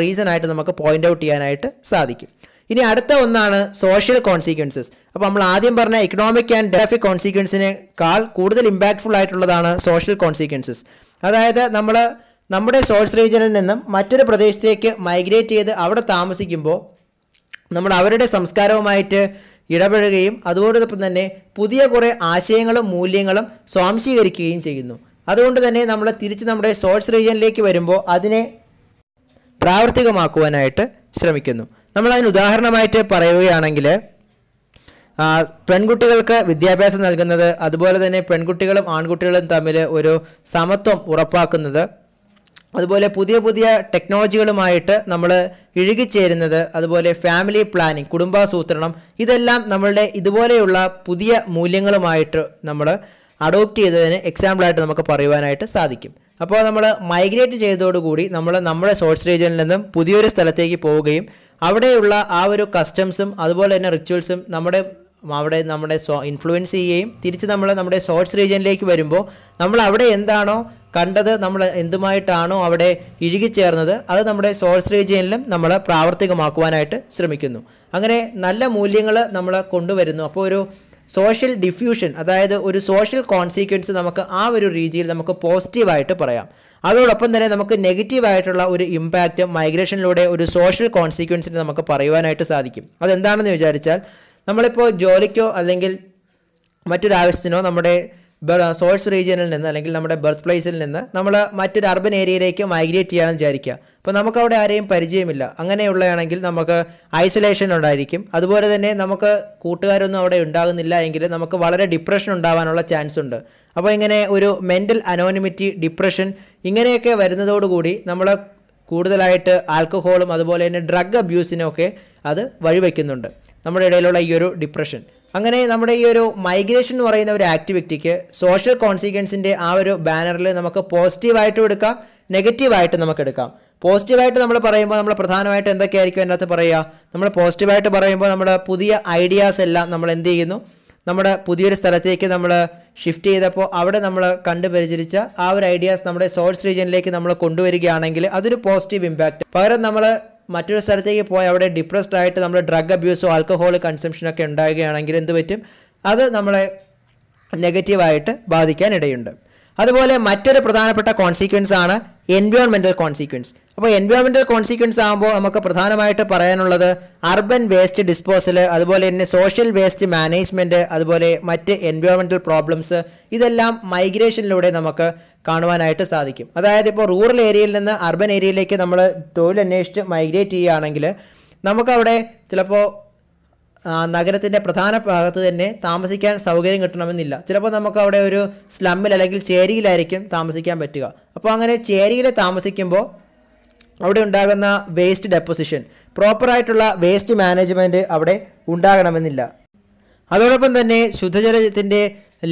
റീസൺ ആയിട്ട് നമുക്ക് പോയിൻ്റ് ഔട്ട് ചെയ്യാനായിട്ട് സാധിക്കും ഇനി അടുത്ത ഒന്നാണ് സോഷ്യൽ കോൺസിക്വൻസസ് അപ്പോൾ നമ്മൾ ആദ്യം പറഞ്ഞ ഇക്കണോമിക് ആൻഡ് ഡെമോഗ്രാഫിക് കോൺസിക്വൻസിനേക്കാൾ കൂടുതൽ ഇമ്പാക്ട്ഫുൾ ആയിട്ടുള്ളതാണ് സോഷ്യൽ കോൺസിക്വൻസസ് അതായത് നമ്മൾ നമ്മുടെ സോഴ്സ് റീജിയനിൽ നിന്നും മറ്റൊരു പ്രദേശത്തേക്ക് മൈഗ്രേറ്റ് ചെയ്ത് അവിടെ താമസിക്കുമ്പോൾ നമ്മൾ അവരുടെ സംസ്കാരവുമായിട്ട് ഇടപഴകുകയും അതോടൊപ്പം തന്നെ പുതിയ കുറേ ആശയങ്ങളും മൂല്യങ്ങളും സ്വാംശീകരിക്കുകയും ചെയ്യുന്നു അതുകൊണ്ട് തന്നെ നമ്മൾ തിരിച്ച് നമ്മുടെ സോഴ്സ് റീജിയനിലേക്ക് വരുമ്പോൾ അതിനെ പ്രാവർത്തികമാക്കുവാനായിട്ട് ശ്രമിക്കുന്നു നമ്മളതിന് ഉദാഹരണമായിട്ട് പറയുകയാണെങ്കിൽ പെൺകുട്ടികൾക്ക് വിദ്യാഭ്യാസം നൽകുന്നത് അതുപോലെ തന്നെ പെൺകുട്ടികളും ആൺകുട്ടികളും തമ്മിൽ ഒരു സമത്വം ഉറപ്പാക്കുന്നത് അതുപോലെ പുതിയ പുതിയ ടെക്നോളജികളുമായിട്ട് നമ്മൾ ഇഴുകിച്ചേരുന്നത് അതുപോലെ ഫാമിലി പ്ലാനിങ് കുടുംബാസൂത്രണം ഇതെല്ലാം നമ്മളുടെ ഇതുപോലെയുള്ള പുതിയ മൂല്യങ്ങളുമായിട്ട് നമ്മൾ അഡോപ്റ്റ് ചെയ്തതിന് എക്സാമ്പിളായിട്ട് നമുക്ക് പറയുവാനായിട്ട് സാധിക്കും അപ്പോൾ നമ്മൾ മൈഗ്രേറ്റ് ചെയ്തതോടുകൂടി നമ്മൾ നമ്മുടെ സോഴ്സ് റീജിയനിൽ നിന്നും പുതിയൊരു സ്ഥലത്തേക്ക് പോവുകയും അവിടെയുള്ള ആ ഒരു കസ്റ്റംസും അതുപോലെ തന്നെ റിച്വൽസും നമ്മുടെ അവിടെ നമ്മുടെ സോ ഇൻഫ്ലുവൻസ് ചെയ്യുകയും തിരിച്ച് നമ്മൾ നമ്മുടെ സോഴ്സ് റീജിയനിലേക്ക് വരുമ്പോൾ നമ്മൾ അവിടെ എന്താണോ കണ്ടത് നമ്മൾ എന്തുമായിട്ടാണോ അവിടെ ഇഴുകിച്ചേർന്നത് അത് നമ്മുടെ സോഴ്സ് റീജിയനിലും നമ്മൾ പ്രാവർത്തികമാക്കുവാനായിട്ട് ശ്രമിക്കുന്നു അങ്ങനെ നല്ല മൂല്യങ്ങൾ നമ്മൾ കൊണ്ടുവരുന്നു അപ്പോൾ ഒരു സോഷ്യൽ ഡിഫ്യൂഷൻ അതായത് ഒരു സോഷ്യൽ കോൺസിക്വൻസ് നമുക്ക് ആ ഒരു രീതിയിൽ നമുക്ക് പോസിറ്റീവായിട്ട് പറയാം അതോടൊപ്പം തന്നെ നമുക്ക് നെഗറ്റീവായിട്ടുള്ള ഒരു ഇമ്പാക്റ്റ് മൈഗ്രേഷനിലൂടെ ഒരു സോഷ്യൽ കോൺസിക്വൻസിന് നമുക്ക് പറയുവാനായിട്ട് സാധിക്കും അതെന്താണെന്ന് വിചാരിച്ചാൽ നമ്മളിപ്പോൾ ജോലിക്കോ അല്ലെങ്കിൽ മറ്റൊരാവശ്യത്തിനോ നമ്മുടെ സോഴ്സ് റീജിയനിൽ നിന്ന് അല്ലെങ്കിൽ നമ്മുടെ ബർത്ത് പ്ലേസിൽ നിന്ന് നമ്മൾ മറ്റൊരു അർബൻ ഏരിയയിലേക്ക് മൈഗ്രേറ്റ് ചെയ്യാമെന്ന് വിചാരിക്കുക അപ്പോൾ നമുക്കവിടെ ആരെയും പരിചയമില്ല അങ്ങനെയുള്ളതാണെങ്കിൽ നമുക്ക് ഐസൊലേഷൻ ഉണ്ടായിരിക്കും അതുപോലെ തന്നെ നമുക്ക് കൂട്ടുകാരൊന്നും അവിടെ ഉണ്ടാകുന്നില്ല എങ്കിൽ നമുക്ക് വളരെ ഡിപ്രഷൻ ഉണ്ടാവാനുള്ള ചാൻസ് ഉണ്ട് അപ്പോൾ ഇങ്ങനെ ഒരു മെൻ്റൽ അനോണിമിറ്റി ഡിപ്രഷൻ ഇങ്ങനെയൊക്കെ വരുന്നതോടുകൂടി നമ്മൾ കൂടുതലായിട്ട് ആൽക്കഹോളും അതുപോലെ തന്നെ ഡ്രഗ് അബ്യൂസിനൊക്കെ അത് വഴിവെക്കുന്നുണ്ട് നമ്മുടെ ഇടയിലുള്ള ഈ ഒരു ഡിപ്രഷൻ അങ്ങനെ നമ്മുടെ ഈ ഒരു മൈഗ്രേഷൻ എന്ന് പറയുന്ന ഒരു ആക്ടിവിറ്റിക്ക് സോഷ്യൽ കോൺസിക്വൻസിൻ്റെ ആ ഒരു ബാനറിൽ നമുക്ക് പോസിറ്റീവായിട്ടും എടുക്കാം നെഗറ്റീവായിട്ട് നമുക്ക് എടുക്കാം പോസിറ്റീവായിട്ട് നമ്മൾ പറയുമ്പോൾ നമ്മൾ പ്രധാനമായിട്ട് എന്തൊക്കെയായിരിക്കും അതിനകത്ത് പറയുക നമ്മൾ പോസിറ്റീവായിട്ട് പറയുമ്പോൾ നമ്മുടെ പുതിയ ഐഡിയാസ് എല്ലാം നമ്മൾ എന്ത് ചെയ്യുന്നു നമ്മുടെ പുതിയൊരു സ്ഥലത്തേക്ക് നമ്മൾ ഷിഫ്റ്റ് ചെയ്തപ്പോൾ അവിടെ നമ്മൾ കണ്ടു പരിചരിച്ച ആ ഒരു ഐഡിയാസ് നമ്മുടെ സോഴ്സ് റീജിയനിലേക്ക് നമ്മൾ കൊണ്ടുവരികയാണെങ്കിൽ അതൊരു പോസിറ്റീവ് ഇമ്പാക്റ്റ് പകരം നമ്മൾ മറ്റൊരു സ്ഥലത്തേക്ക് പോയി അവിടെ ഡിപ്രസ്ഡ് ആയിട്ട് നമ്മൾ ഡ്രഗ് അബ്യൂസോ ആൽക്കഹോൾ കൺസംഷനൊക്കെ ഉണ്ടാകുകയാണെങ്കിൽ എന്ത് പറ്റും അത് നമ്മളെ നെഗറ്റീവായിട്ട് ബാധിക്കാൻ ഇടയുണ്ട് അതുപോലെ മറ്റൊരു പ്രധാനപ്പെട്ട കോൺസിക്വൻസ് ആണ് എൻവയോൺമെൻറ്റൽ കോൺസിക്വൻസ് അപ്പോൾ എൻവയോൺമെന്റൽ കോൺസിക്വൻസ് ആകുമ്പോൾ നമുക്ക് പ്രധാനമായിട്ട് പറയാനുള്ളത് അർബൻ വേസ്റ്റ് ഡിസ്പോസൽ അതുപോലെ തന്നെ സോഷ്യൽ വേസ്റ്റ് മാനേജ്മെൻറ്റ് അതുപോലെ മറ്റ് എൻവയോൺമെൻറ്റൽ പ്രോബ്ലംസ് ഇതെല്ലാം മൈഗ്രേഷനിലൂടെ നമുക്ക് കാണുവാനായിട്ട് സാധിക്കും അതായത് ഇപ്പോൾ റൂറൽ ഏരിയയിൽ നിന്ന് അർബൻ ഏരിയയിലേക്ക് നമ്മൾ തൊഴിലന്വേഷിച്ച് മൈഗ്രേറ്റ് ചെയ്യുകയാണെങ്കിൽ നമുക്കവിടെ ചിലപ്പോൾ നഗരത്തിൻ്റെ പ്രധാന ഭാഗത്ത് തന്നെ താമസിക്കാൻ സൗകര്യം കിട്ടണമെന്നില്ല ചിലപ്പോൾ നമുക്ക് അവിടെ ഒരു സ്ലമ്മിൽ അല്ലെങ്കിൽ ചേരിയിലായിരിക്കും താമസിക്കാൻ പറ്റുക അപ്പോൾ അങ്ങനെ ചേരിയിൽ താമസിക്കുമ്പോൾ അവിടെ ഉണ്ടാകുന്ന വേസ്റ്റ് ഡെപ്പോസിഷൻ പ്രോപ്പറായിട്ടുള്ള വേസ്റ്റ് മാനേജ്മെൻറ്റ് അവിടെ ഉണ്ടാകണമെന്നില്ല അതോടൊപ്പം തന്നെ ശുദ്ധജലത്തിൻ്റെ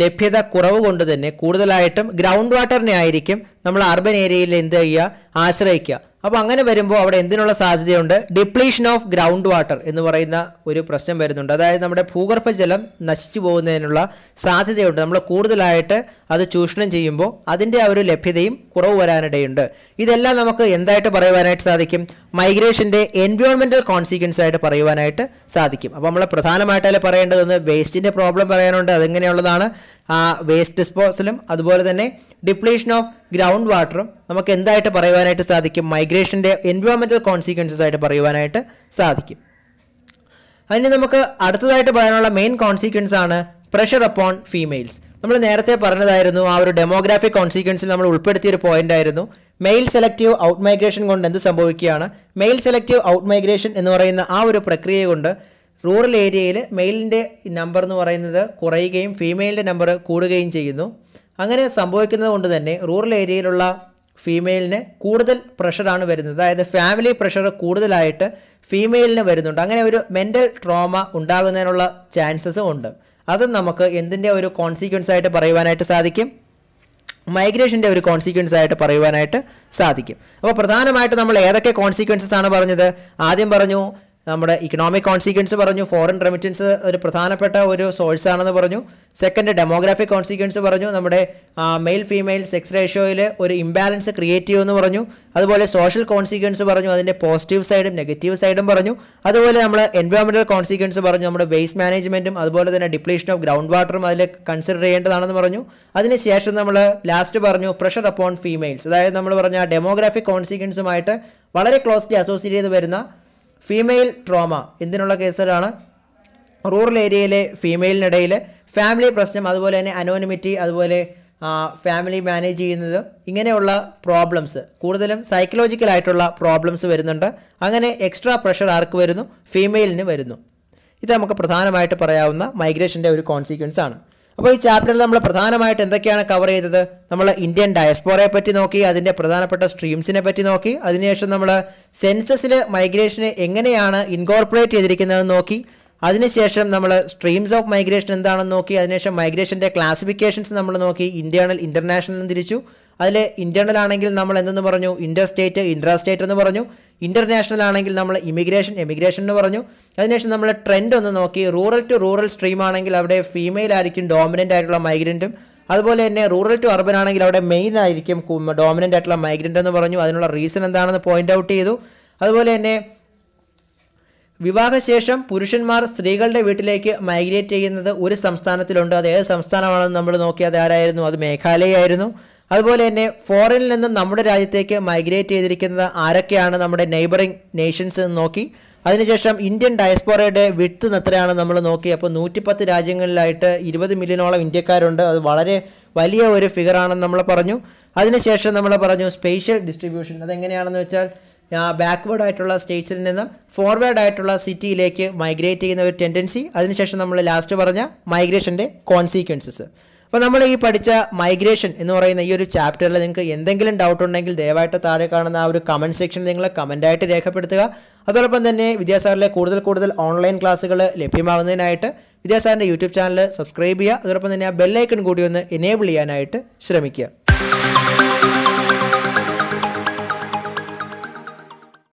ലഭ്യത കുറവ് കൊണ്ട് തന്നെ കൂടുതലായിട്ടും ഗ്രൗണ്ട് വാട്ടറിനെ ആയിരിക്കും നമ്മൾ അർബൻ ഏരിയയിൽ എന്ത് ചെയ്യുക ആശ്രയിക്കുക അപ്പോൾ അങ്ങനെ വരുമ്പോൾ അവിടെ എന്തിനുള്ള സാധ്യതയുണ്ട് ഡിപ്ലീഷൻ ഓഫ് ഗ്രൗണ്ട് വാട്ടർ എന്ന് പറയുന്ന ഒരു പ്രശ്നം വരുന്നുണ്ട് അതായത് നമ്മുടെ ഭൂഗർഭജലം നശിച്ചു പോകുന്നതിനുള്ള സാധ്യതയുണ്ട് നമ്മൾ കൂടുതലായിട്ട് അത് ചൂഷണം ചെയ്യുമ്പോൾ അതിൻ്റെ ആ ഒരു ലഭ്യതയും കുറവ് വരാനിടയുണ്ട് ഇതെല്ലാം നമുക്ക് എന്തായിട്ട് പറയുവാനായിട്ട് സാധിക്കും മൈഗ്രേഷൻ്റെ എൻവയോൺമെൻറ്റൽ കോൺസിക്വൻസ് ആയിട്ട് പറയുവാനായിട്ട് സാധിക്കും അപ്പോൾ നമ്മൾ പ്രധാനമായിട്ടല്ലേ പറയേണ്ടതെന്ന് വേസ്റ്റിൻ്റെ പ്രോബ്ലം പറയാനുണ്ട് അതെങ്ങനെയുള്ളതാണ് വേസ്റ്റ് ഡിസ്പോസലും അതുപോലെ തന്നെ ഡിപ്ലീഷൻ ഓഫ് ഗ്രൗണ്ട് വാട്ടറും നമുക്ക് എന്തായിട്ട് പറയുവാനായിട്ട് സാധിക്കും മൈഗ്രേഷൻ്റെ എൻവയോൺമെൻറ്റൽ കോൺസിക്വൻസസ് ആയിട്ട് പറയുവാനായിട്ട് സാധിക്കും അതിന് നമുക്ക് അടുത്തതായിട്ട് പറയാനുള്ള മെയിൻ കോൺസിക്വൻസ് ആണ് പ്രഷർ അപ്പോൺ ഫീമെയിൽസ് നമ്മൾ നേരത്തെ പറഞ്ഞതായിരുന്നു ആ ഒരു ഡെമോഗ്രാഫിക് കോൺസിക്വൻസിൽ നമ്മൾ ഉൾപ്പെടുത്തിയ ഒരു പോയിന്റ് ആയിരുന്നു മെയിൽ സെലക്റ്റീവ് ഔട്ട് മൈഗ്രേഷൻ കൊണ്ട് എന്ത് സംഭവിക്കുകയാണ് മെയിൽ സെലക്റ്റീവ് ഔട്ട് മൈഗ്രേഷൻ എന്ന് പറയുന്ന ആ ഒരു പ്രക്രിയ കൊണ്ട് റൂറൽ ഏരിയയിൽ മെയിലിൻ്റെ നമ്പർ എന്ന് പറയുന്നത് കുറയുകയും ഫീമെയിലിൻ്റെ നമ്പർ കൂടുകയും ചെയ്യുന്നു അങ്ങനെ സംഭവിക്കുന്നത് കൊണ്ട് തന്നെ റൂറൽ ഏരിയയിലുള്ള ഫീമെയിലിന് കൂടുതൽ പ്രഷറാണ് വരുന്നത് അതായത് ഫാമിലി പ്രഷർ കൂടുതലായിട്ട് ഫീമെയിലിന് വരുന്നുണ്ട് അങ്ങനെ ഒരു മെൻ്റൽ ട്രോമ ഉണ്ടാകുന്നതിനുള്ള ചാൻസസും ഉണ്ട് അത് നമുക്ക് എന്തിൻ്റെ ഒരു കോൺസിക്വൻസ് ആയിട്ട് പറയുവാനായിട്ട് സാധിക്കും മൈഗ്രേഷൻ്റെ ഒരു കോൺസിക്വൻസ് ആയിട്ട് പറയുവാനായിട്ട് സാധിക്കും അപ്പോൾ പ്രധാനമായിട്ട് നമ്മൾ ഏതൊക്കെ കോൺസിക്വൻസസ് ആണ് പറഞ്ഞത് ആദ്യം പറഞ്ഞു നമ്മുടെ ഇക്കണോമിക് കോൺസിക്വൻസ് പറഞ്ഞു ഫോറിൻ റെമിറ്റൻസ് ഒരു പ്രധാനപ്പെട്ട ഒരു സോഴ്സ് ആണെന്ന് പറഞ്ഞു സെക്കൻഡ് ഡെമോഗ്രാഫിക് കോൺസിക്വൻസ് പറഞ്ഞു നമ്മുടെ മെയിൽ ഫീമെയിൽ സെക്സ് റേഷ്യോയിൽ ഒരു ഇംബാലൻസ് ക്രിയേറ്റ് ചെയ്യുമെന്ന് പറഞ്ഞു അതുപോലെ സോഷ്യൽ കോൺസിക്വൻസ് പറഞ്ഞു അതിൻ്റെ പോസിറ്റീവ് സൈഡും നെഗറ്റീവ് സൈഡും പറഞ്ഞു അതുപോലെ നമ്മൾ എൻവയോൺമെൻറ്റൽ കോൺസിക്വൻസ് പറഞ്ഞു നമ്മുടെ വേസ്റ്റ് മാനേജ്മെൻറ്റും അതുപോലെ തന്നെ ഡിപ്ലീഷൻ ഓഫ് ഗ്രൗണ്ട് വാട്ടറും അതിൽ കൺസിഡർ ചെയ്യേണ്ടതാണെന്ന് പറഞ്ഞു അതിനുശേഷം നമ്മൾ ലാസ്റ്റ് പറഞ്ഞു പ്രഷർ അപ്പോൺ ഫീമെയിൽസ് അതായത് നമ്മൾ പറഞ്ഞ ഡെമോഗ്രാഫിക് കോൺസിക്വൻസുമായിട്ട് വളരെ ക്ലോസ്ലി അസോസിയേറ്റ് ചെയ്ത് വരുന്ന ഫീമെയിൽ ട്രോമ എന്തിനുള്ള കേസുകളാണ് റൂറൽ ഏരിയയിലെ ഫീമെയിലിനിടയിൽ ഫാമിലി പ്രശ്നം അതുപോലെ തന്നെ അനോണിമിറ്റി അതുപോലെ ഫാമിലി മാനേജ് ചെയ്യുന്നത് ഇങ്ങനെയുള്ള പ്രോബ്ലംസ് കൂടുതലും സൈക്കോളജിക്കലായിട്ടുള്ള പ്രോബ്ലംസ് വരുന്നുണ്ട് അങ്ങനെ എക്സ്ട്രാ പ്രഷർ ആർക്ക് വരുന്നു ഫീമെയിലിന് വരുന്നു ഇത് നമുക്ക് പ്രധാനമായിട്ട് പറയാവുന്ന മൈഗ്രേഷൻ്റെ ഒരു കോൺസിക്വൻസ് ആണ് അപ്പോൾ ഈ ചാപ്റ്ററിൽ നമ്മൾ പ്രധാനമായിട്ട് എന്തൊക്കെയാണ് കവർ ചെയ്തത് നമ്മൾ ഇന്ത്യൻ ഡയസ്പോറയെ പറ്റി നോക്കി അതിൻ്റെ പ്രധാനപ്പെട്ട സ്ട്രീംസിനെ പറ്റി നോക്കി അതിനുശേഷം നമ്മൾ സെൻസസിൽ മൈഗ്രേഷനെ എങ്ങനെയാണ് ഇൻകോർപ്പറേറ്റ് ചെയ്തിരിക്കുന്നതെന്ന് നോക്കി അതിനുശേഷം നമ്മൾ സ്ട്രീംസ് ഓഫ് മൈഗ്രേഷൻ എന്താണെന്ന് നോക്കി അതിനുശേഷം മൈഗ്രേഷൻ്റെ ക്ലാസിഫിക്കേഷൻസ് നമ്മൾ നോക്കി ഇന്റേണൽ ഇൻ്റർനാഷണൽ എന്ന് തിരിച്ചു അതിൽ ഇന്റേണൽ ആണെങ്കിൽ നമ്മൾ എന്തെന്ന് പറഞ്ഞു ഇൻ്റർ സ്റ്റേറ്റ് ഇൻട്രാ സ്റ്റേറ്റ് എന്ന് പറഞ്ഞു ഇൻ്റർനാഷണൽ ആണെങ്കിൽ നമ്മൾ ഇമിഗ്രേഷൻ എമിഗ്രേഷൻ എന്ന് പറഞ്ഞു അതിനുശേഷം നമ്മൾ ട്രെൻഡ് ഒന്ന് നോക്കി റൂറൽ ടു റൂറൽ സ്ട്രീം ആണെങ്കിൽ അവിടെ ഫീമെയിൽ ആയിരിക്കും ഡോമിനൻ്റ് ആയിട്ടുള്ള മൈഗ്രൻറ്റും അതുപോലെ തന്നെ റൂറൽ ടു അർബൻ ആണെങ്കിൽ അവിടെ മെയിൻ ആയിരിക്കും ഡോമിനൻ്റ് ആയിട്ടുള്ള മൈഗ്രൻ്റ് എന്ന് പറഞ്ഞു അതിനുള്ള റീസൺ എന്താണെന്ന് പോയിൻ്റ് ഔട്ട് ചെയ്തു അതുപോലെ തന്നെ വിവാഹശേഷം പുരുഷന്മാർ സ്ത്രീകളുടെ വീട്ടിലേക്ക് മൈഗ്രേറ്റ് ചെയ്യുന്നത് ഒരു സംസ്ഥാനത്തിലുണ്ട് അത് ഏത് സംസ്ഥാനമാണെന്ന് നമ്മൾ നോക്കിയത് ആരായിരുന്നു അത് മേഘാലയായിരുന്നു അതുപോലെ തന്നെ ഫോറിനിൽ നിന്നും നമ്മുടെ രാജ്യത്തേക്ക് മൈഗ്രേറ്റ് ചെയ്തിരിക്കുന്നത് ആരൊക്കെയാണ് നമ്മുടെ നെയ്ബറിംഗ് നേഷൻസ് എന്ന് നോക്കി അതിനുശേഷം ഇന്ത്യൻ ഡയസ്പോറയുടെ വിട്ത് എത്രയാണ് നമ്മൾ നോക്കി അപ്പോൾ നൂറ്റിപ്പത്ത് രാജ്യങ്ങളിലായിട്ട് ഇരുപത് മില്യണോളം ഇന്ത്യക്കാരുണ്ട് അത് വളരെ വലിയ ഒരു ഫിഗറാണെന്ന് നമ്മൾ പറഞ്ഞു അതിനുശേഷം നമ്മൾ പറഞ്ഞു സ്പേഷ്യൽ ഡിസ്ട്രിബ്യൂഷൻ അതെങ്ങനെയാണെന്ന് വെച്ചാൽ ബാക്ക്വേർഡ് ആയിട്ടുള്ള സ്റ്റേറ്റ്സിൽ നിന്ന് ഫോർവേഡ് ആയിട്ടുള്ള സിറ്റിയിലേക്ക് മൈഗ്രേറ്റ് ചെയ്യുന്ന ഒരു ടെൻഡൻസി അതിനുശേഷം നമ്മൾ ലാസ്റ്റ് പറഞ്ഞ മൈഗ്രേഷൻ്റെ കോൺസിക്വൻസസ് അപ്പോൾ നമ്മൾ ഈ പഠിച്ച മൈഗ്രേഷൻ എന്ന് പറയുന്ന ഈ ഒരു ചാപ്റ്ററിൽ നിങ്ങൾക്ക് എന്തെങ്കിലും ഡൗട്ട് ഉണ്ടെങ്കിൽ ദയവായിട്ട് താഴെ കാണുന്ന ആ ഒരു കമൻറ്റ് സെക്ഷനിൽ നിങ്ങൾ കമൻ്റായിട്ട് രേഖപ്പെടുത്തുക അതോടൊപ്പം തന്നെ വിദ്യാസാറിലെ കൂടുതൽ കൂടുതൽ ഓൺലൈൻ ക്ലാസ്സുകൾ ലഭ്യമാകുന്നതിനായിട്ട് വിദ്യാസാറിൻ്റെ യൂട്യൂബ് ചാനൽ സബ്സ്ക്രൈബ് ചെയ്യുക അതോടൊപ്പം തന്നെ ആ ബെല്ലൈക്കൺ കൂടി ഒന്ന് എനേബിൾ ചെയ്യാനായിട്ട് ശ്രമിക്കുക